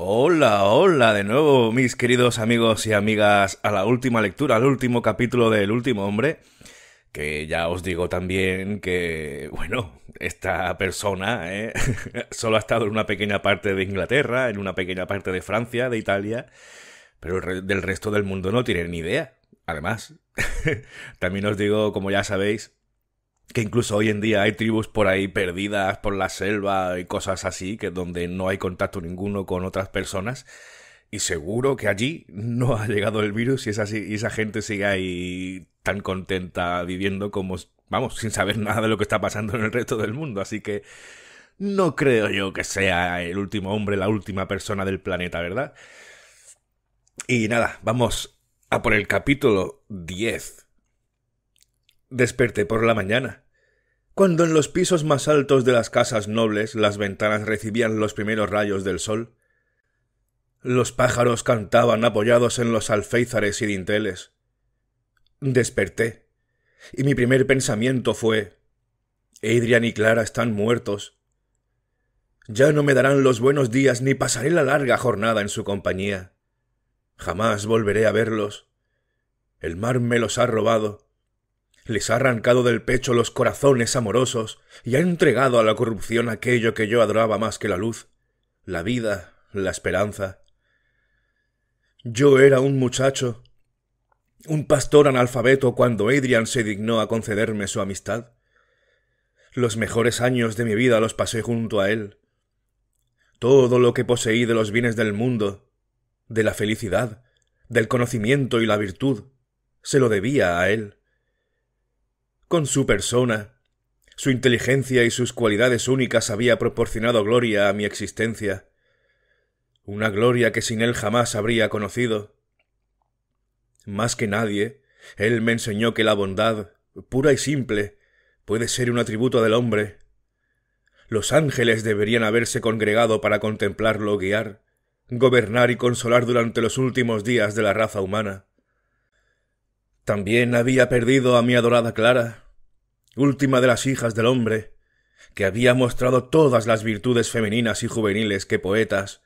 Hola, hola de nuevo mis queridos amigos y amigas a la última lectura, al último capítulo del último hombre, que ya os digo también que, bueno, esta persona ¿eh? solo ha estado en una pequeña parte de Inglaterra, en una pequeña parte de Francia, de Italia, pero del resto del mundo no tiene ni idea, además. también os digo, como ya sabéis, que incluso hoy en día hay tribus por ahí perdidas por la selva y cosas así, que donde no hay contacto ninguno con otras personas. Y seguro que allí no ha llegado el virus y, y esa gente sigue ahí tan contenta viviendo como, vamos, sin saber nada de lo que está pasando en el resto del mundo. Así que no creo yo que sea el último hombre, la última persona del planeta, ¿verdad? Y nada, vamos a por el capítulo 10 Desperté por la mañana. Cuando en los pisos más altos de las casas nobles las ventanas recibían los primeros rayos del sol, los pájaros cantaban apoyados en los alféizares y dinteles. Desperté, y mi primer pensamiento fue Adrian y Clara están muertos. Ya no me darán los buenos días ni pasaré la larga jornada en su compañía. Jamás volveré a verlos. El mar me los ha robado les ha arrancado del pecho los corazones amorosos y ha entregado a la corrupción aquello que yo adoraba más que la luz, la vida, la esperanza. Yo era un muchacho, un pastor analfabeto cuando Adrian se dignó a concederme su amistad. Los mejores años de mi vida los pasé junto a él. Todo lo que poseí de los bienes del mundo, de la felicidad, del conocimiento y la virtud, se lo debía a él. Con su persona, su inteligencia y sus cualidades únicas había proporcionado gloria a mi existencia, una gloria que sin él jamás habría conocido. Más que nadie, él me enseñó que la bondad, pura y simple, puede ser un atributo del hombre. Los ángeles deberían haberse congregado para contemplarlo, guiar, gobernar y consolar durante los últimos días de la raza humana. También había perdido a mi adorada Clara, última de las hijas del hombre, que había mostrado todas las virtudes femeninas y juveniles que poetas,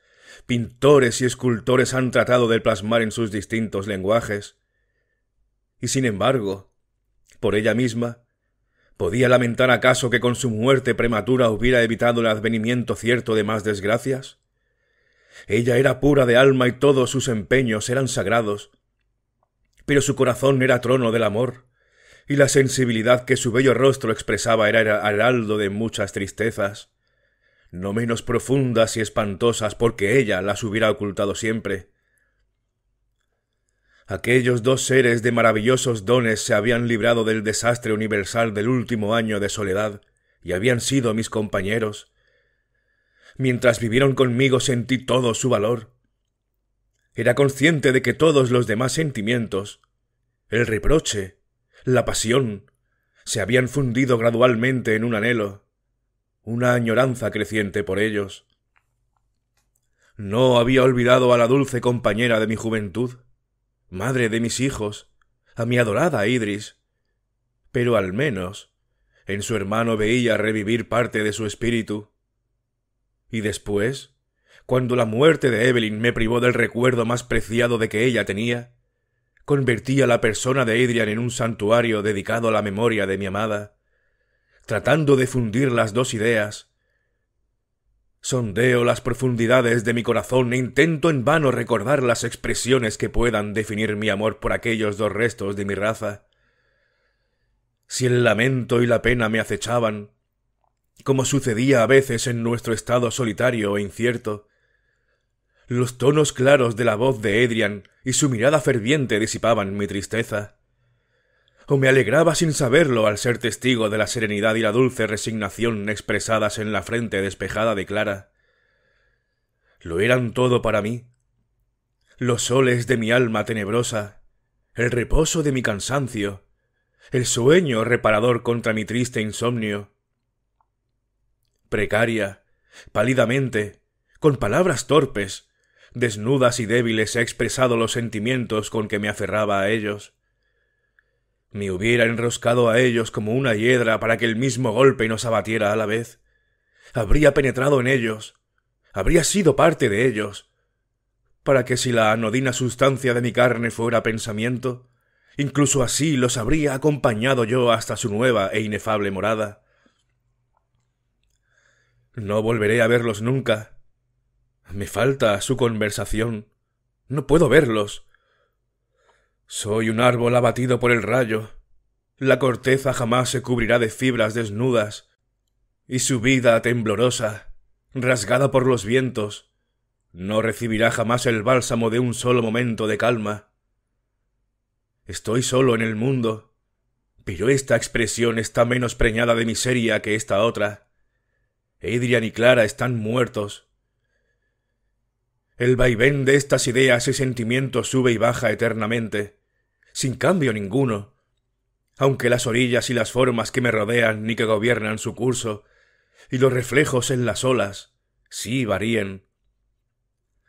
pintores y escultores han tratado de plasmar en sus distintos lenguajes. Y sin embargo, por ella misma, ¿podía lamentar acaso que con su muerte prematura hubiera evitado el advenimiento cierto de más desgracias? Ella era pura de alma y todos sus empeños eran sagrados, pero su corazón era trono del amor, y la sensibilidad que su bello rostro expresaba era heraldo de muchas tristezas, no menos profundas y espantosas porque ella las hubiera ocultado siempre. Aquellos dos seres de maravillosos dones se habían librado del desastre universal del último año de soledad y habían sido mis compañeros. Mientras vivieron conmigo sentí todo su valor. Era consciente de que todos los demás sentimientos, el reproche, la pasión, se habían fundido gradualmente en un anhelo, una añoranza creciente por ellos. No había olvidado a la dulce compañera de mi juventud, madre de mis hijos, a mi adorada Idris, pero al menos en su hermano veía revivir parte de su espíritu. Y después, cuando la muerte de Evelyn me privó del recuerdo más preciado de que ella tenía, Convertía la persona de Adrian en un santuario dedicado a la memoria de mi amada, tratando de fundir las dos ideas. Sondeo las profundidades de mi corazón e intento en vano recordar las expresiones que puedan definir mi amor por aquellos dos restos de mi raza. Si el lamento y la pena me acechaban, como sucedía a veces en nuestro estado solitario e incierto, los tonos claros de la voz de Edrian y su mirada ferviente disipaban mi tristeza. O me alegraba sin saberlo al ser testigo de la serenidad y la dulce resignación expresadas en la frente despejada de Clara. Lo eran todo para mí. Los soles de mi alma tenebrosa, el reposo de mi cansancio, el sueño reparador contra mi triste insomnio. Precaria, pálidamente, con palabras torpes, desnudas y débiles he expresado los sentimientos con que me aferraba a ellos. Me hubiera enroscado a ellos como una hiedra para que el mismo golpe nos abatiera a la vez. Habría penetrado en ellos, habría sido parte de ellos, para que si la anodina sustancia de mi carne fuera pensamiento, incluso así los habría acompañado yo hasta su nueva e inefable morada. No volveré a verlos nunca, me falta su conversación. No puedo verlos. Soy un árbol abatido por el rayo. La corteza jamás se cubrirá de fibras desnudas, y su vida temblorosa, rasgada por los vientos, no recibirá jamás el bálsamo de un solo momento de calma. Estoy solo en el mundo, pero esta expresión está menos preñada de miseria que esta otra. Adrian y Clara están muertos. El vaivén de estas ideas y sentimientos sube y baja eternamente, sin cambio ninguno, aunque las orillas y las formas que me rodean ni que gobiernan su curso, y los reflejos en las olas, sí varíen.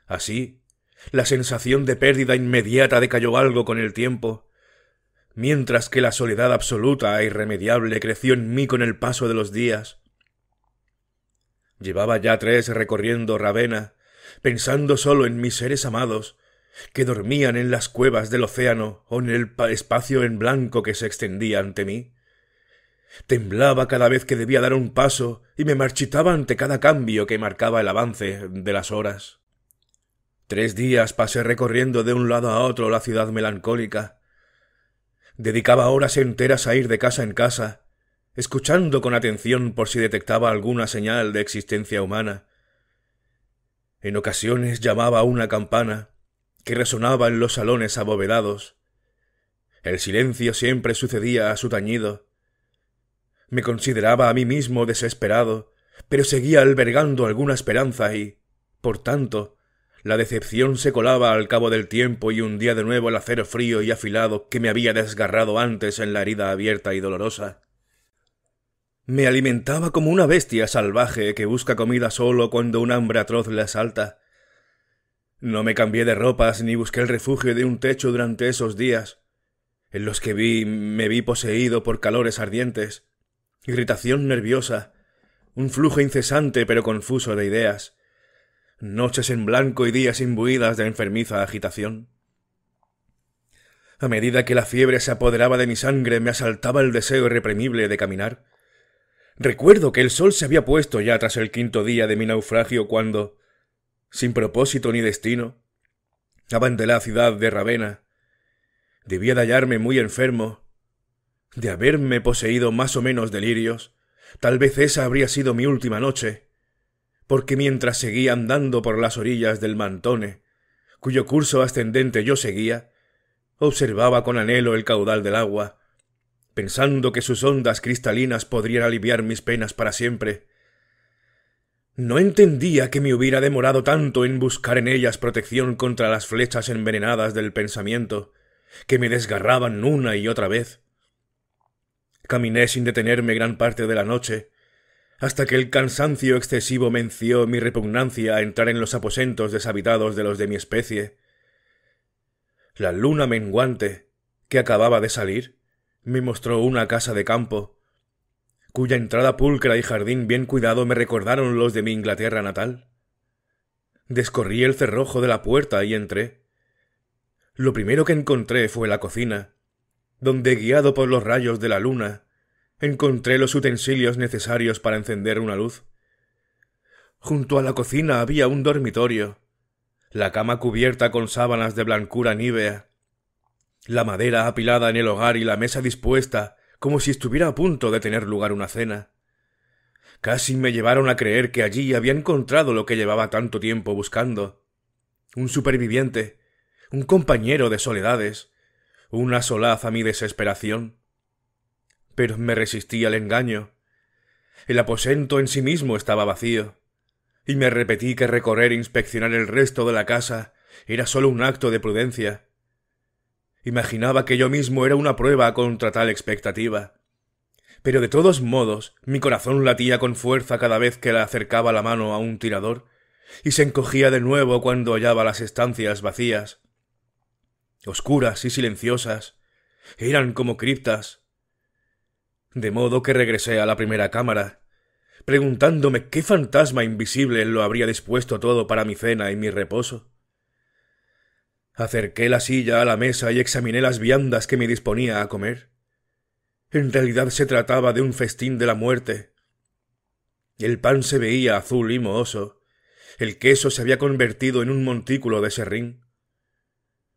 Así, la sensación de pérdida inmediata decayó algo con el tiempo, mientras que la soledad absoluta e irremediable creció en mí con el paso de los días. Llevaba ya tres recorriendo Ravena pensando solo en mis seres amados, que dormían en las cuevas del océano o en el espacio en blanco que se extendía ante mí. Temblaba cada vez que debía dar un paso y me marchitaba ante cada cambio que marcaba el avance de las horas. Tres días pasé recorriendo de un lado a otro la ciudad melancólica. Dedicaba horas enteras a ir de casa en casa, escuchando con atención por si detectaba alguna señal de existencia humana, en ocasiones llamaba una campana que resonaba en los salones abovedados. El silencio siempre sucedía a su tañido. Me consideraba a mí mismo desesperado, pero seguía albergando alguna esperanza y, por tanto, la decepción se colaba al cabo del tiempo y hundía de nuevo el acero frío y afilado que me había desgarrado antes en la herida abierta y dolorosa. Me alimentaba como una bestia salvaje que busca comida solo cuando un hambre atroz le asalta. No me cambié de ropas ni busqué el refugio de un techo durante esos días, en los que vi me vi poseído por calores ardientes, irritación nerviosa, un flujo incesante pero confuso de ideas, noches en blanco y días imbuidas de enfermiza agitación. A medida que la fiebre se apoderaba de mi sangre, me asaltaba el deseo irreprimible de caminar, Recuerdo que el sol se había puesto ya tras el quinto día de mi naufragio cuando, sin propósito ni destino, abandoné la ciudad de Ravenna. Debía de hallarme muy enfermo, de haberme poseído más o menos delirios. Tal vez esa habría sido mi última noche, porque mientras seguía andando por las orillas del Mantone, cuyo curso ascendente yo seguía, observaba con anhelo el caudal del agua, pensando que sus ondas cristalinas podrían aliviar mis penas para siempre. No entendía que me hubiera demorado tanto en buscar en ellas protección contra las flechas envenenadas del pensamiento, que me desgarraban una y otra vez. Caminé sin detenerme gran parte de la noche, hasta que el cansancio excesivo menció mi repugnancia a entrar en los aposentos deshabitados de los de mi especie. La luna menguante, que acababa de salir, me mostró una casa de campo, cuya entrada pulcra y jardín bien cuidado me recordaron los de mi Inglaterra natal. Descorrí el cerrojo de la puerta y entré. Lo primero que encontré fue la cocina, donde, guiado por los rayos de la luna, encontré los utensilios necesarios para encender una luz. Junto a la cocina había un dormitorio, la cama cubierta con sábanas de blancura nívea, la madera apilada en el hogar y la mesa dispuesta, como si estuviera a punto de tener lugar una cena. Casi me llevaron a creer que allí había encontrado lo que llevaba tanto tiempo buscando. Un superviviente, un compañero de soledades, una solaz a mi desesperación. Pero me resistí al engaño. El aposento en sí mismo estaba vacío, y me repetí que recorrer e inspeccionar el resto de la casa era solo un acto de prudencia, Imaginaba que yo mismo era una prueba contra tal expectativa. Pero de todos modos, mi corazón latía con fuerza cada vez que la acercaba la mano a un tirador, y se encogía de nuevo cuando hallaba las estancias vacías. Oscuras y silenciosas. Eran como criptas. De modo que regresé a la primera cámara, preguntándome qué fantasma invisible lo habría dispuesto todo para mi cena y mi reposo. Acerqué la silla a la mesa y examiné las viandas que me disponía a comer. En realidad se trataba de un festín de la muerte. El pan se veía azul y mohoso. El queso se había convertido en un montículo de serrín.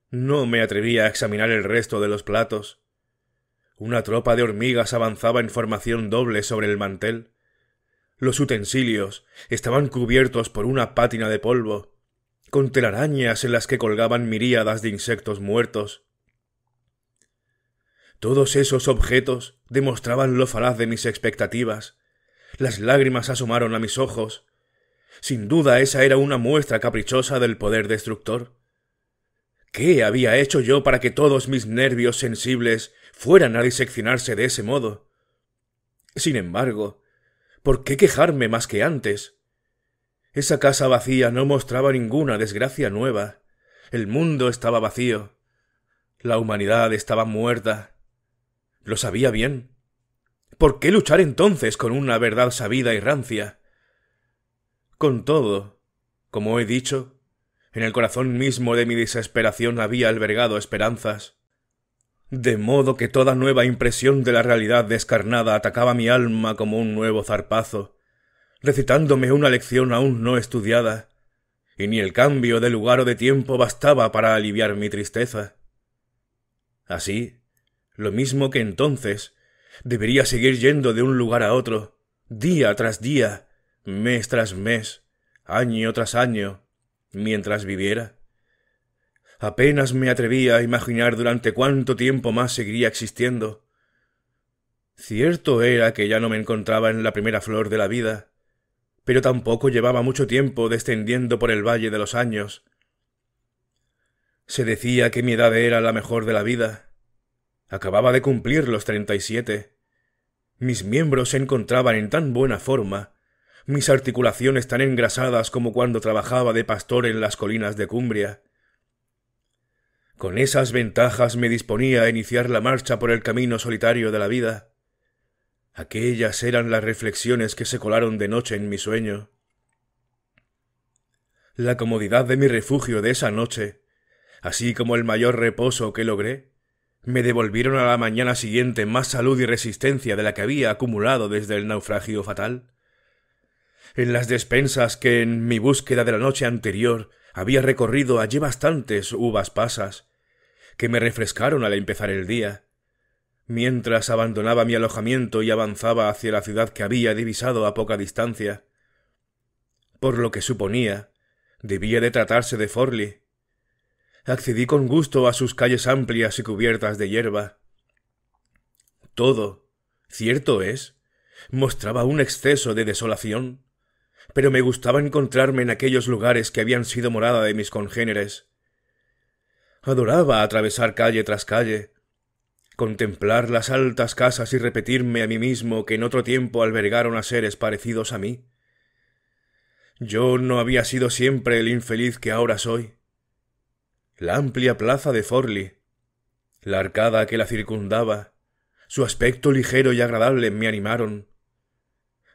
No me atrevía a examinar el resto de los platos. Una tropa de hormigas avanzaba en formación doble sobre el mantel. Los utensilios estaban cubiertos por una pátina de polvo con telarañas en las que colgaban miríadas de insectos muertos. Todos esos objetos demostraban lo falaz de mis expectativas. Las lágrimas asomaron a mis ojos. Sin duda esa era una muestra caprichosa del poder destructor. ¿Qué había hecho yo para que todos mis nervios sensibles fueran a diseccionarse de ese modo? Sin embargo, ¿por qué quejarme más que antes? Esa casa vacía no mostraba ninguna desgracia nueva. El mundo estaba vacío. La humanidad estaba muerta. Lo sabía bien. ¿Por qué luchar entonces con una verdad sabida y rancia? Con todo, como he dicho, en el corazón mismo de mi desesperación había albergado esperanzas. De modo que toda nueva impresión de la realidad descarnada atacaba mi alma como un nuevo zarpazo, recitándome una lección aún no estudiada, y ni el cambio de lugar o de tiempo bastaba para aliviar mi tristeza. Así, lo mismo que entonces, debería seguir yendo de un lugar a otro, día tras día, mes tras mes, año tras año, mientras viviera. Apenas me atrevía a imaginar durante cuánto tiempo más seguiría existiendo. Cierto era que ya no me encontraba en la primera flor de la vida, pero tampoco llevaba mucho tiempo descendiendo por el valle de los años. Se decía que mi edad era la mejor de la vida. Acababa de cumplir los treinta y siete. Mis miembros se encontraban en tan buena forma, mis articulaciones tan engrasadas como cuando trabajaba de pastor en las colinas de Cumbria. Con esas ventajas me disponía a iniciar la marcha por el camino solitario de la vida. Aquellas eran las reflexiones que se colaron de noche en mi sueño. La comodidad de mi refugio de esa noche, así como el mayor reposo que logré, me devolvieron a la mañana siguiente más salud y resistencia de la que había acumulado desde el naufragio fatal. En las despensas que en mi búsqueda de la noche anterior había recorrido allí bastantes uvas pasas, que me refrescaron al empezar el día, Mientras abandonaba mi alojamiento y avanzaba hacia la ciudad que había divisado a poca distancia. Por lo que suponía, debía de tratarse de Forli. Accedí con gusto a sus calles amplias y cubiertas de hierba. Todo, cierto es, mostraba un exceso de desolación, pero me gustaba encontrarme en aquellos lugares que habían sido morada de mis congéneres. Adoraba atravesar calle tras calle, contemplar las altas casas y repetirme a mí mismo que en otro tiempo albergaron a seres parecidos a mí. Yo no había sido siempre el infeliz que ahora soy. La amplia plaza de Forli, la arcada que la circundaba, su aspecto ligero y agradable me animaron.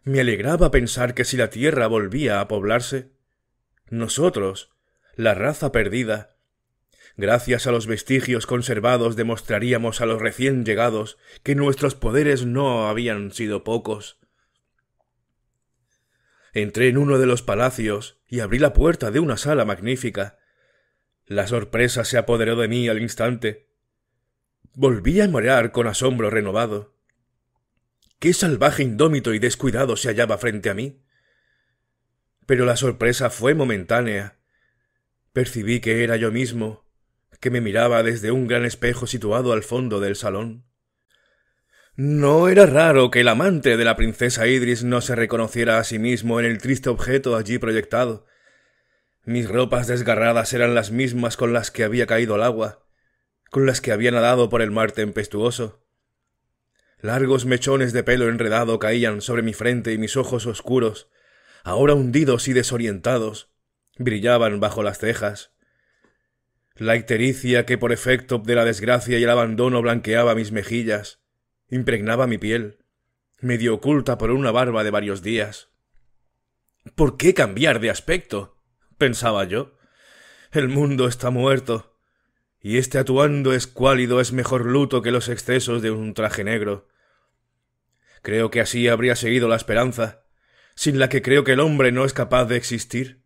Me alegraba pensar que si la tierra volvía a poblarse, nosotros, la raza perdida, Gracias a los vestigios conservados demostraríamos a los recién llegados que nuestros poderes no habían sido pocos. Entré en uno de los palacios y abrí la puerta de una sala magnífica. La sorpresa se apoderó de mí al instante. Volví a morar con asombro renovado. ¿Qué salvaje indómito y descuidado se hallaba frente a mí? Pero la sorpresa fue momentánea. Percibí que era yo mismo, que me miraba desde un gran espejo situado al fondo del salón. No era raro que el amante de la princesa Idris no se reconociera a sí mismo en el triste objeto allí proyectado. Mis ropas desgarradas eran las mismas con las que había caído al agua, con las que había nadado por el mar tempestuoso. Largos mechones de pelo enredado caían sobre mi frente y mis ojos oscuros, ahora hundidos y desorientados, brillaban bajo las cejas la ictericia que por efecto de la desgracia y el abandono blanqueaba mis mejillas, impregnaba mi piel, medio oculta por una barba de varios días. ¿Por qué cambiar de aspecto? pensaba yo. El mundo está muerto, y este atuando escuálido es mejor luto que los excesos de un traje negro. Creo que así habría seguido la esperanza, sin la que creo que el hombre no es capaz de existir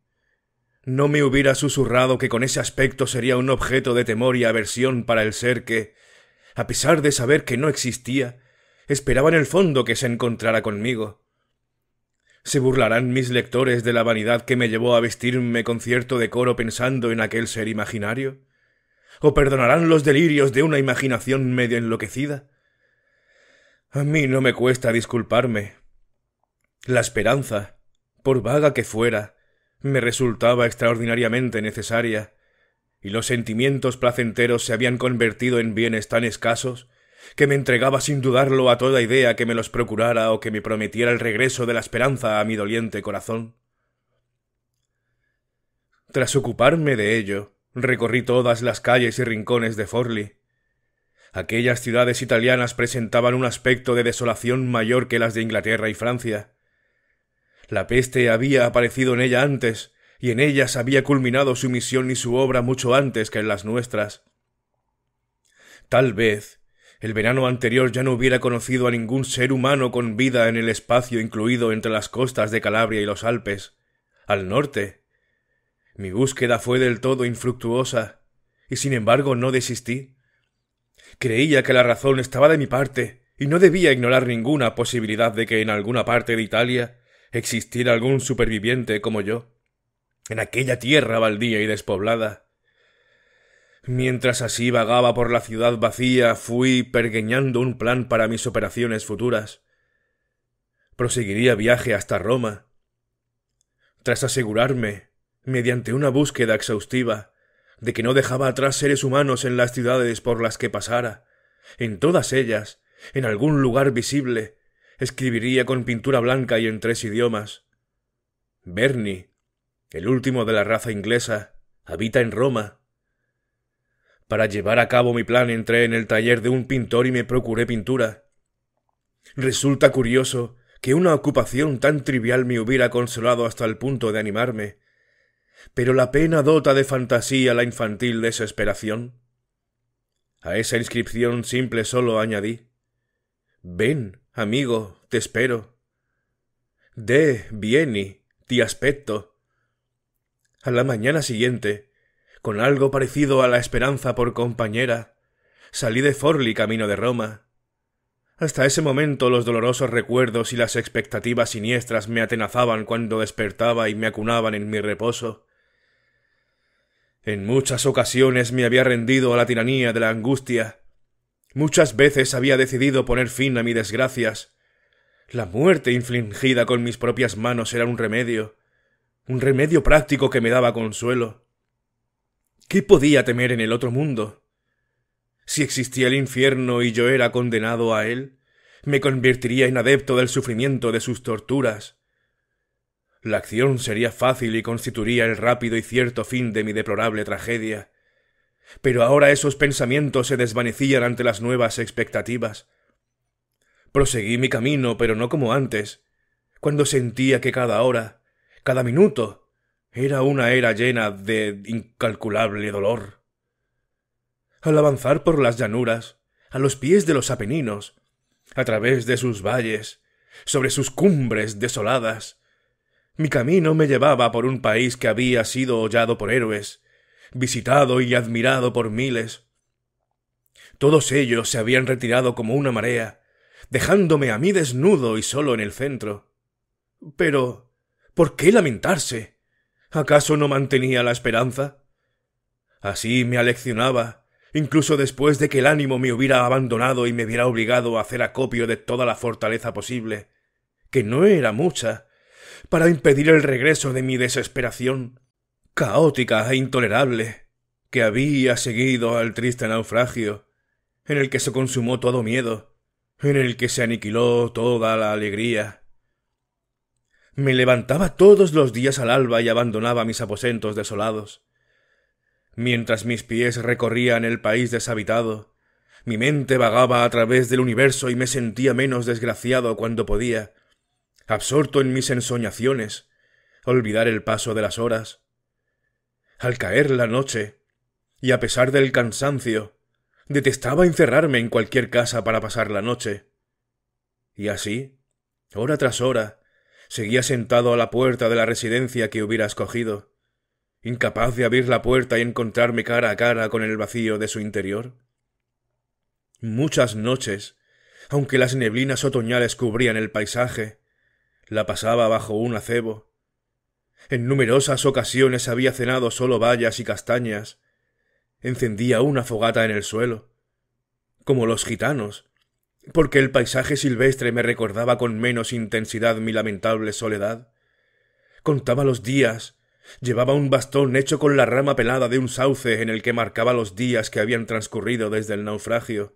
no me hubiera susurrado que con ese aspecto sería un objeto de temor y aversión para el ser que, a pesar de saber que no existía, esperaba en el fondo que se encontrara conmigo. Se burlarán mis lectores de la vanidad que me llevó a vestirme con cierto decoro pensando en aquel ser imaginario? ¿O perdonarán los delirios de una imaginación medio enloquecida? A mí no me cuesta disculparme. La esperanza, por vaga que fuera, me resultaba extraordinariamente necesaria, y los sentimientos placenteros se habían convertido en bienes tan escasos que me entregaba sin dudarlo a toda idea que me los procurara o que me prometiera el regreso de la esperanza a mi doliente corazón. Tras ocuparme de ello, recorrí todas las calles y rincones de Forli. Aquellas ciudades italianas presentaban un aspecto de desolación mayor que las de Inglaterra y Francia. La peste había aparecido en ella antes, y en ellas había culminado su misión y su obra mucho antes que en las nuestras. Tal vez el verano anterior ya no hubiera conocido a ningún ser humano con vida en el espacio incluido entre las costas de Calabria y los Alpes, al norte. Mi búsqueda fue del todo infructuosa, y sin embargo no desistí. Creía que la razón estaba de mi parte, y no debía ignorar ninguna posibilidad de que en alguna parte de Italia existir algún superviviente como yo, en aquella tierra baldía y despoblada. Mientras así vagaba por la ciudad vacía, fui pergueñando un plan para mis operaciones futuras. Proseguiría viaje hasta Roma. Tras asegurarme, mediante una búsqueda exhaustiva, de que no dejaba atrás seres humanos en las ciudades por las que pasara, en todas ellas, en algún lugar visible, escribiría con pintura blanca y en tres idiomas. Berni, el último de la raza inglesa, habita en Roma. Para llevar a cabo mi plan entré en el taller de un pintor y me procuré pintura. Resulta curioso que una ocupación tan trivial me hubiera consolado hasta el punto de animarme, pero la pena dota de fantasía la infantil desesperación. A esa inscripción simple solo añadí Ven, amigo, te espero. De, vieni, ti aspetto. A la mañana siguiente, con algo parecido a la esperanza por compañera, salí de Forli camino de Roma. Hasta ese momento los dolorosos recuerdos y las expectativas siniestras me atenazaban cuando despertaba y me acunaban en mi reposo. En muchas ocasiones me había rendido a la tiranía de la angustia, Muchas veces había decidido poner fin a mis desgracias. La muerte infligida con mis propias manos era un remedio, un remedio práctico que me daba consuelo. ¿Qué podía temer en el otro mundo? Si existía el infierno y yo era condenado a él, me convertiría en adepto del sufrimiento de sus torturas. La acción sería fácil y constituiría el rápido y cierto fin de mi deplorable tragedia. Pero ahora esos pensamientos se desvanecían ante las nuevas expectativas. Proseguí mi camino, pero no como antes, cuando sentía que cada hora, cada minuto, era una era llena de incalculable dolor. Al avanzar por las llanuras, a los pies de los Apeninos, a través de sus valles, sobre sus cumbres desoladas, mi camino me llevaba por un país que había sido hollado por héroes, visitado y admirado por miles. Todos ellos se habían retirado como una marea, dejándome a mí desnudo y solo en el centro. Pero, ¿por qué lamentarse? ¿Acaso no mantenía la esperanza? Así me aleccionaba, incluso después de que el ánimo me hubiera abandonado y me hubiera obligado a hacer acopio de toda la fortaleza posible, que no era mucha, para impedir el regreso de mi desesperación caótica e intolerable que había seguido al triste naufragio, en el que se consumó todo miedo, en el que se aniquiló toda la alegría. Me levantaba todos los días al alba y abandonaba mis aposentos desolados. Mientras mis pies recorrían el país deshabitado, mi mente vagaba a través del universo y me sentía menos desgraciado cuando podía, absorto en mis ensoñaciones, olvidar el paso de las horas, al caer la noche, y a pesar del cansancio, detestaba encerrarme en cualquier casa para pasar la noche. Y así, hora tras hora, seguía sentado a la puerta de la residencia que hubiera escogido, incapaz de abrir la puerta y encontrarme cara a cara con el vacío de su interior. Muchas noches, aunque las neblinas otoñales cubrían el paisaje, la pasaba bajo un acebo, en numerosas ocasiones había cenado solo bayas y castañas. Encendía una fogata en el suelo. Como los gitanos, porque el paisaje silvestre me recordaba con menos intensidad mi lamentable soledad. Contaba los días, llevaba un bastón hecho con la rama pelada de un sauce en el que marcaba los días que habían transcurrido desde el naufragio.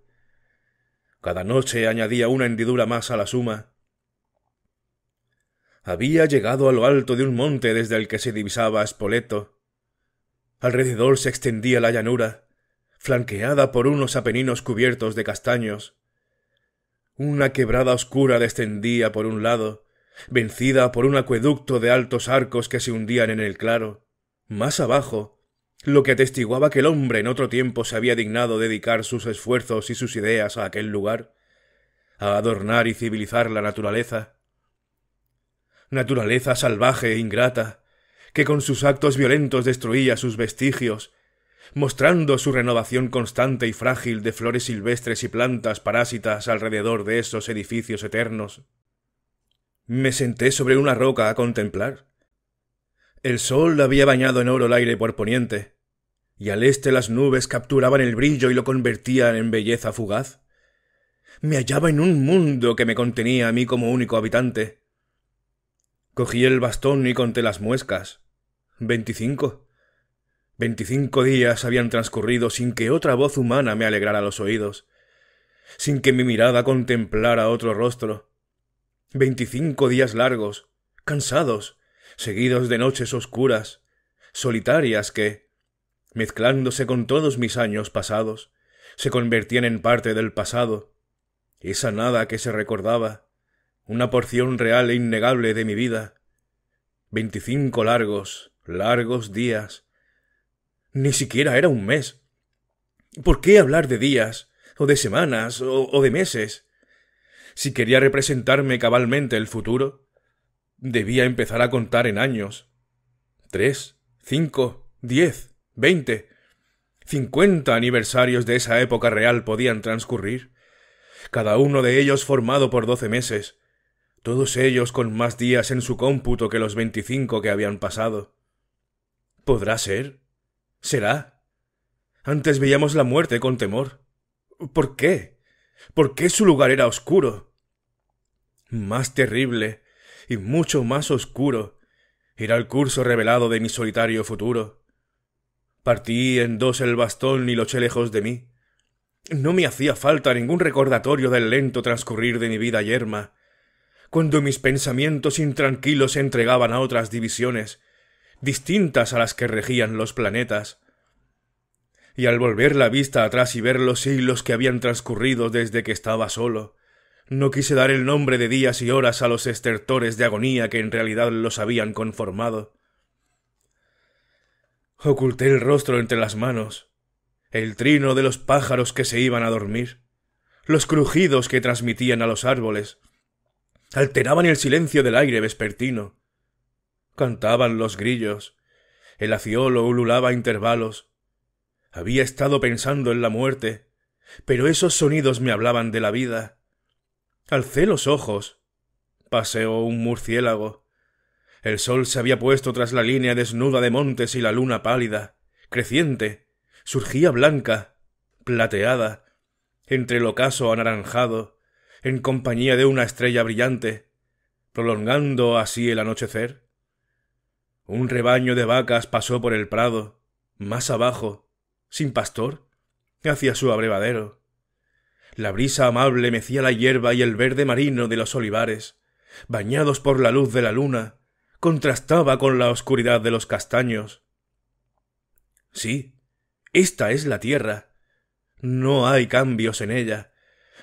Cada noche añadía una hendidura más a la suma había llegado a lo alto de un monte desde el que se divisaba Spoleto. Alrededor se extendía la llanura, flanqueada por unos apeninos cubiertos de castaños. Una quebrada oscura descendía por un lado, vencida por un acueducto de altos arcos que se hundían en el claro. Más abajo, lo que atestiguaba que el hombre en otro tiempo se había dignado dedicar sus esfuerzos y sus ideas a aquel lugar, a adornar y civilizar la naturaleza naturaleza salvaje e ingrata, que con sus actos violentos destruía sus vestigios, mostrando su renovación constante y frágil de flores silvestres y plantas parásitas alrededor de esos edificios eternos. Me senté sobre una roca a contemplar. El sol había bañado en oro el aire por poniente, y al este las nubes capturaban el brillo y lo convertían en belleza fugaz. Me hallaba en un mundo que me contenía a mí como único habitante, Cogí el bastón y conté las muescas. Veinticinco. Veinticinco días habían transcurrido sin que otra voz humana me alegrara los oídos, sin que mi mirada contemplara otro rostro. Veinticinco días largos, cansados, seguidos de noches oscuras, solitarias que, mezclándose con todos mis años pasados, se convertían en parte del pasado, esa nada que se recordaba, una porción real e innegable de mi vida. Veinticinco largos, largos días. Ni siquiera era un mes. ¿Por qué hablar de días, o de semanas, o, de meses? Si quería representarme cabalmente el futuro, debía empezar a contar en años. Tres, cinco, diez, veinte, cincuenta aniversarios de esa época real podían transcurrir, cada uno de ellos formado por doce meses, todos ellos con más días en su cómputo que los veinticinco que habían pasado. ¿Podrá ser? ¿Será? Antes veíamos la muerte con temor. ¿Por qué? ¿Por qué su lugar era oscuro? Más terrible y mucho más oscuro era el curso revelado de mi solitario futuro. Partí en dos el bastón y lo eché lejos de mí. No me hacía falta ningún recordatorio del lento transcurrir de mi vida yerma, cuando mis pensamientos intranquilos se entregaban a otras divisiones, distintas a las que regían los planetas. Y al volver la vista atrás y ver los siglos que habían transcurrido desde que estaba solo, no quise dar el nombre de días y horas a los estertores de agonía que en realidad los habían conformado. Oculté el rostro entre las manos, el trino de los pájaros que se iban a dormir, los crujidos que transmitían a los árboles, alteraban el silencio del aire vespertino. Cantaban los grillos, el aciolo ululaba a intervalos. Había estado pensando en la muerte, pero esos sonidos me hablaban de la vida. Alcé los ojos. Paseó un murciélago. El sol se había puesto tras la línea desnuda de montes y la luna pálida, creciente, surgía blanca, plateada, entre el ocaso anaranjado, en compañía de una estrella brillante, prolongando así el anochecer. Un rebaño de vacas pasó por el prado, más abajo, sin pastor, hacia su abrevadero. La brisa amable mecía la hierba y el verde marino de los olivares, bañados por la luz de la luna, contrastaba con la oscuridad de los castaños. Sí, esta es la tierra. No hay cambios en ella,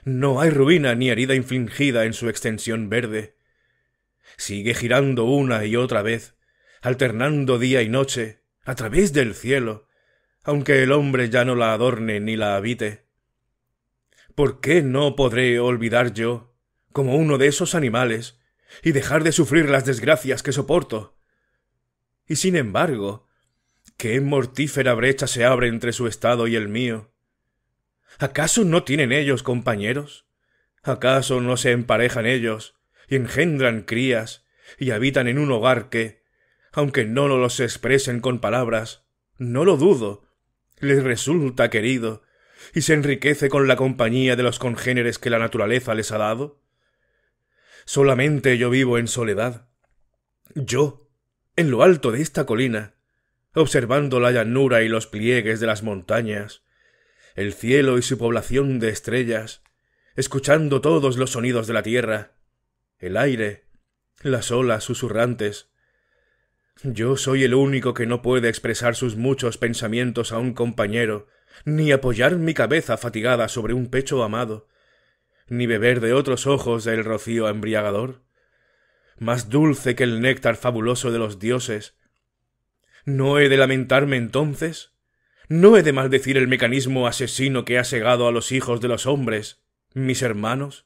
no hay ruina ni herida infligida en su extensión verde. Sigue girando una y otra vez, alternando día y noche, a través del cielo, aunque el hombre ya no la adorne ni la habite. ¿Por qué no podré olvidar yo, como uno de esos animales, y dejar de sufrir las desgracias que soporto? Y sin embargo, qué mortífera brecha se abre entre su estado y el mío. ¿Acaso no tienen ellos compañeros? ¿Acaso no se emparejan ellos, y engendran crías, y habitan en un hogar que, aunque no lo los expresen con palabras, no lo dudo, les resulta querido, y se enriquece con la compañía de los congéneres que la naturaleza les ha dado? Solamente yo vivo en soledad. Yo, en lo alto de esta colina, observando la llanura y los pliegues de las montañas, el cielo y su población de estrellas, escuchando todos los sonidos de la tierra, el aire, las olas susurrantes. Yo soy el único que no puede expresar sus muchos pensamientos a un compañero, ni apoyar mi cabeza fatigada sobre un pecho amado, ni beber de otros ojos el rocío embriagador, más dulce que el néctar fabuloso de los dioses. ¿No he de lamentarme entonces? ¿No he de maldecir el mecanismo asesino que ha cegado a los hijos de los hombres, mis hermanos?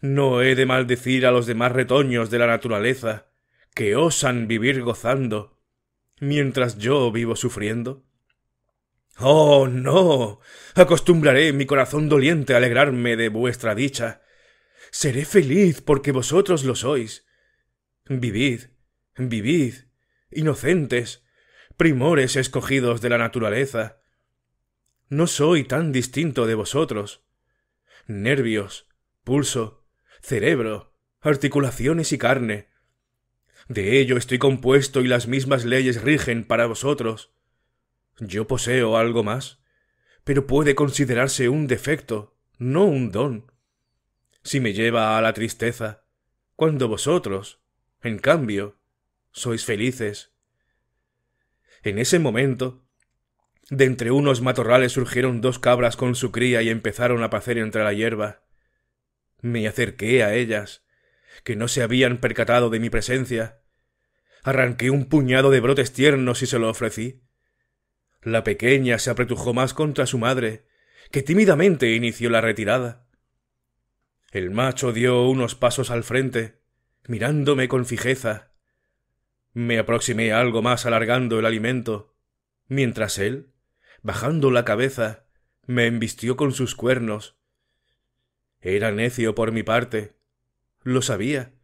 ¿No he de maldecir a los demás retoños de la naturaleza, que osan vivir gozando, mientras yo vivo sufriendo? Oh, no. Acostumbraré mi corazón doliente a alegrarme de vuestra dicha. Seré feliz porque vosotros lo sois. Vivid, vivid, inocentes, primores escogidos de la naturaleza. No soy tan distinto de vosotros. Nervios, pulso, cerebro, articulaciones y carne. De ello estoy compuesto y las mismas leyes rigen para vosotros. Yo poseo algo más, pero puede considerarse un defecto, no un don. Si me lleva a la tristeza, cuando vosotros, en cambio, sois felices. En ese momento, de entre unos matorrales surgieron dos cabras con su cría y empezaron a pacer entre la hierba. Me acerqué a ellas, que no se habían percatado de mi presencia. Arranqué un puñado de brotes tiernos y se lo ofrecí. La pequeña se apretujó más contra su madre, que tímidamente inició la retirada. El macho dio unos pasos al frente, mirándome con fijeza, me aproximé algo más alargando el alimento, mientras él, bajando la cabeza, me embistió con sus cuernos. Era necio por mi parte. Lo sabía.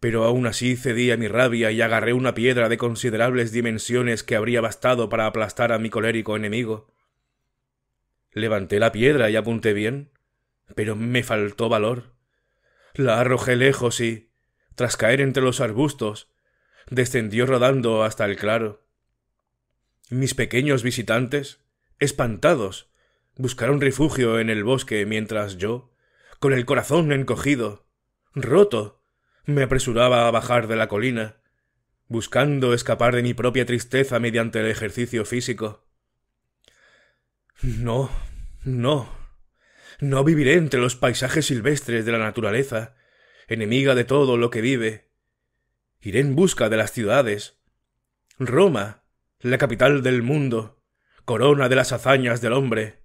Pero aún así cedí a mi rabia y agarré una piedra de considerables dimensiones que habría bastado para aplastar a mi colérico enemigo. Levanté la piedra y apunté bien, pero me faltó valor. La arrojé lejos y, tras caer entre los arbustos, descendió rodando hasta el claro. Mis pequeños visitantes, espantados, buscaron refugio en el bosque mientras yo, con el corazón encogido, roto, me apresuraba a bajar de la colina, buscando escapar de mi propia tristeza mediante el ejercicio físico. No, no, no viviré entre los paisajes silvestres de la naturaleza, enemiga de todo lo que vive, Iré en busca de las ciudades. Roma, la capital del mundo, corona de las hazañas del hombre.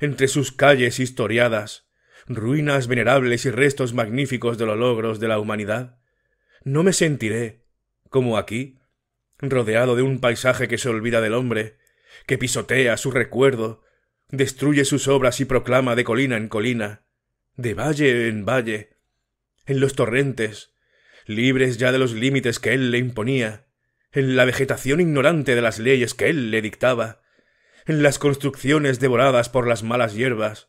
Entre sus calles historiadas, ruinas venerables y restos magníficos de los logros de la humanidad, no me sentiré, como aquí, rodeado de un paisaje que se olvida del hombre, que pisotea su recuerdo, destruye sus obras y proclama de colina en colina, de valle en valle, en los torrentes, libres ya de los límites que él le imponía, en la vegetación ignorante de las leyes que él le dictaba, en las construcciones devoradas por las malas hierbas,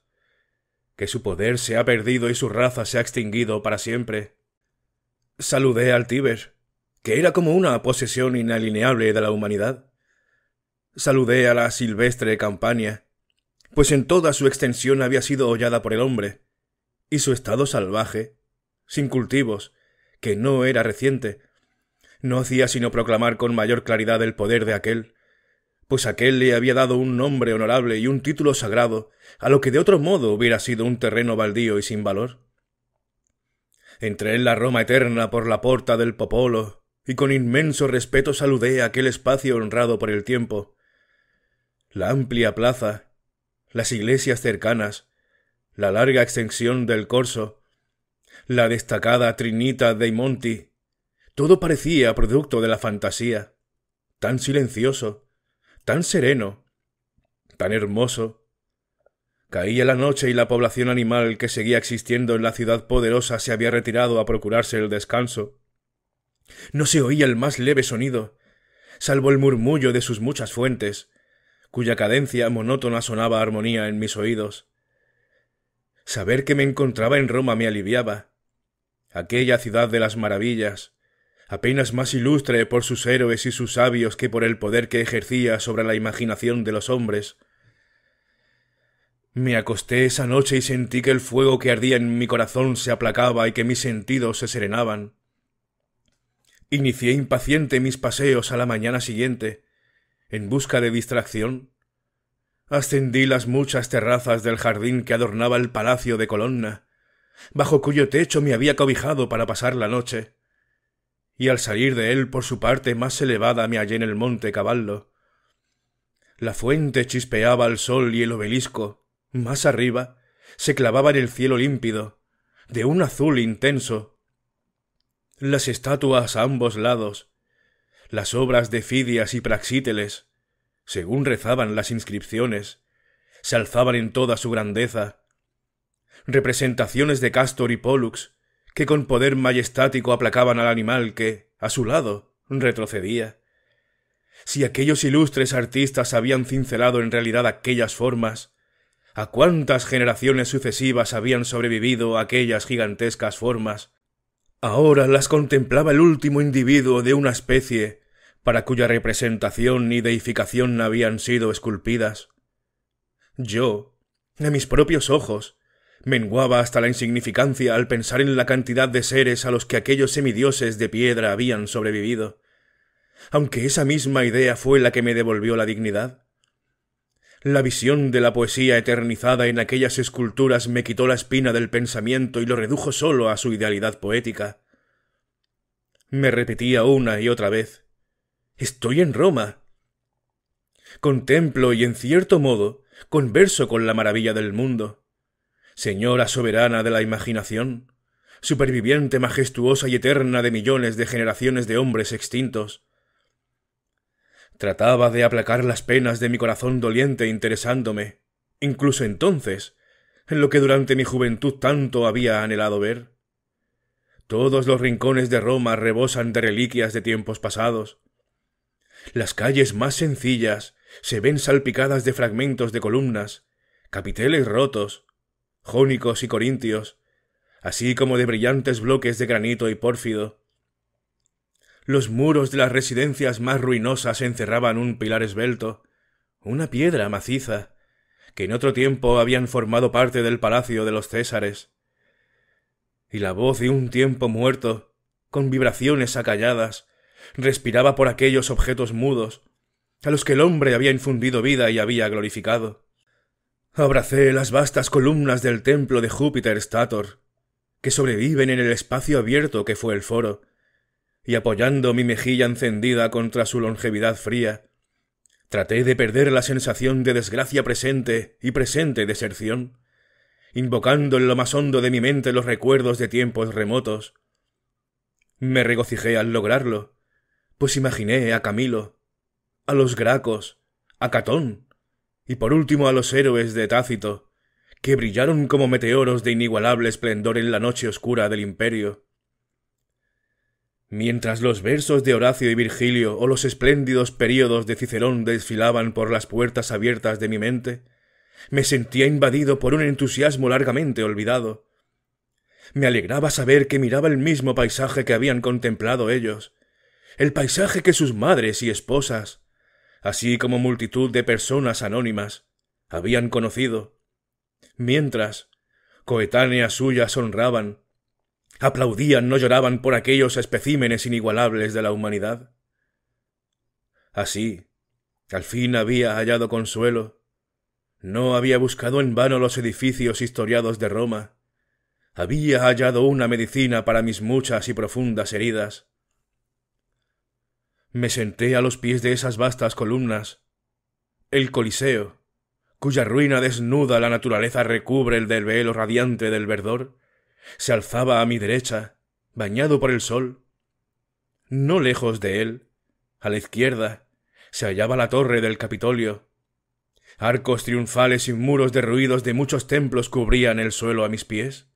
que su poder se ha perdido y su raza se ha extinguido para siempre. Saludé al Tíber, que era como una posesión inalineable de la humanidad. Saludé a la silvestre campaña, pues en toda su extensión había sido hollada por el hombre, y su estado salvaje, sin cultivos, que no era reciente, no hacía sino proclamar con mayor claridad el poder de aquel, pues aquel le había dado un nombre honorable y un título sagrado, a lo que de otro modo hubiera sido un terreno baldío y sin valor. Entré en la Roma eterna por la porta del Popolo, y con inmenso respeto saludé aquel espacio honrado por el tiempo. La amplia plaza, las iglesias cercanas, la larga extensión del corso, la destacada Trinita dei Monti. Todo parecía producto de la fantasía. Tan silencioso, tan sereno, tan hermoso. Caía la noche y la población animal que seguía existiendo en la ciudad poderosa se había retirado a procurarse el descanso. No se oía el más leve sonido, salvo el murmullo de sus muchas fuentes, cuya cadencia monótona sonaba armonía en mis oídos. Saber que me encontraba en Roma me aliviaba, aquella ciudad de las maravillas, apenas más ilustre por sus héroes y sus sabios que por el poder que ejercía sobre la imaginación de los hombres. Me acosté esa noche y sentí que el fuego que ardía en mi corazón se aplacaba y que mis sentidos se serenaban. Inicié impaciente mis paseos a la mañana siguiente, en busca de distracción. Ascendí las muchas terrazas del jardín que adornaba el palacio de Colonna, bajo cuyo techo me había cobijado para pasar la noche. Y al salir de él por su parte más elevada me hallé en el monte Caballo. La fuente chispeaba al sol y el obelisco, más arriba, se clavaba en el cielo límpido, de un azul intenso. Las estatuas a ambos lados, las obras de Fidias y Praxíteles, según rezaban las inscripciones, se alzaban en toda su grandeza, representaciones de Castor y Pollux, que con poder majestático aplacaban al animal que, a su lado, retrocedía. Si aquellos ilustres artistas habían cincelado en realidad aquellas formas, ¿a cuántas generaciones sucesivas habían sobrevivido aquellas gigantescas formas? Ahora las contemplaba el último individuo de una especie para cuya representación y deificación habían sido esculpidas. Yo, a mis propios ojos, menguaba hasta la insignificancia al pensar en la cantidad de seres a los que aquellos semidioses de piedra habían sobrevivido. Aunque esa misma idea fue la que me devolvió la dignidad. La visión de la poesía eternizada en aquellas esculturas me quitó la espina del pensamiento y lo redujo solo a su idealidad poética. Me repetía una y otra vez Estoy en Roma. Contemplo y en cierto modo converso con la maravilla del mundo señora soberana de la imaginación, superviviente majestuosa y eterna de millones de generaciones de hombres extintos. Trataba de aplacar las penas de mi corazón doliente interesándome, incluso entonces, en lo que durante mi juventud tanto había anhelado ver. Todos los rincones de Roma rebosan de reliquias de tiempos pasados. Las calles más sencillas se ven salpicadas de fragmentos de columnas, capiteles rotos, jónicos y corintios, así como de brillantes bloques de granito y pórfido. Los muros de las residencias más ruinosas encerraban un pilar esbelto, una piedra maciza, que en otro tiempo habían formado parte del palacio de los Césares. Y la voz de un tiempo muerto, con vibraciones acalladas, respiraba por aquellos objetos mudos, a los que el hombre había infundido vida y había glorificado. Abracé las vastas columnas del templo de Júpiter Stator, que sobreviven en el espacio abierto que fue el foro, y apoyando mi mejilla encendida contra su longevidad fría, traté de perder la sensación de desgracia presente y presente deserción, invocando en lo más hondo de mi mente los recuerdos de tiempos remotos. Me regocijé al lograrlo, pues imaginé a Camilo, a los Gracos, a Catón, y por último a los héroes de Tácito, que brillaron como meteoros de inigualable esplendor en la noche oscura del imperio. Mientras los versos de Horacio y Virgilio o los espléndidos períodos de Cicerón desfilaban por las puertas abiertas de mi mente, me sentía invadido por un entusiasmo largamente olvidado. Me alegraba saber que miraba el mismo paisaje que habían contemplado ellos, el paisaje que sus madres y esposas, así como multitud de personas anónimas, habían conocido, mientras coetáneas suyas honraban, aplaudían, no lloraban por aquellos especímenes inigualables de la humanidad. Así, al fin había hallado consuelo, no había buscado en vano los edificios historiados de Roma, había hallado una medicina para mis muchas y profundas heridas, me senté a los pies de esas vastas columnas. El Coliseo, cuya ruina desnuda la naturaleza recubre el del velo radiante del verdor, se alzaba a mi derecha, bañado por el sol. No lejos de él, a la izquierda, se hallaba la torre del Capitolio. Arcos triunfales y muros derruidos de muchos templos cubrían el suelo a mis pies.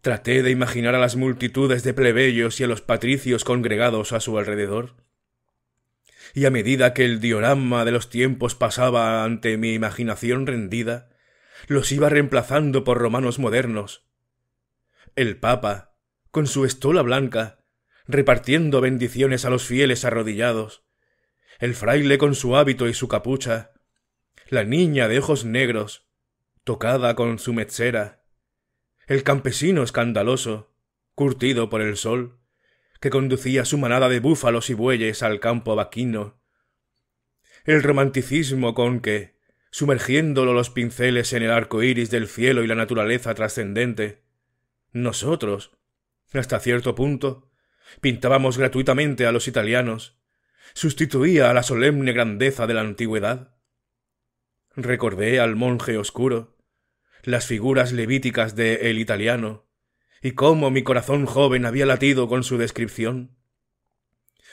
Traté de imaginar a las multitudes de plebeyos y a los patricios congregados a su alrededor y a medida que el diorama de los tiempos pasaba ante mi imaginación rendida, los iba reemplazando por romanos modernos. El Papa, con su estola blanca, repartiendo bendiciones a los fieles arrodillados, el fraile con su hábito y su capucha, la niña de ojos negros, tocada con su mechera, el campesino escandaloso, curtido por el sol, que conducía su manada de búfalos y bueyes al campo vaquino. El romanticismo con que, sumergiéndolo los pinceles en el arco iris del cielo y la naturaleza trascendente, nosotros, hasta cierto punto, pintábamos gratuitamente a los italianos, sustituía a la solemne grandeza de la antigüedad. Recordé al monje oscuro, las figuras levíticas de el italiano, y cómo mi corazón joven había latido con su descripción.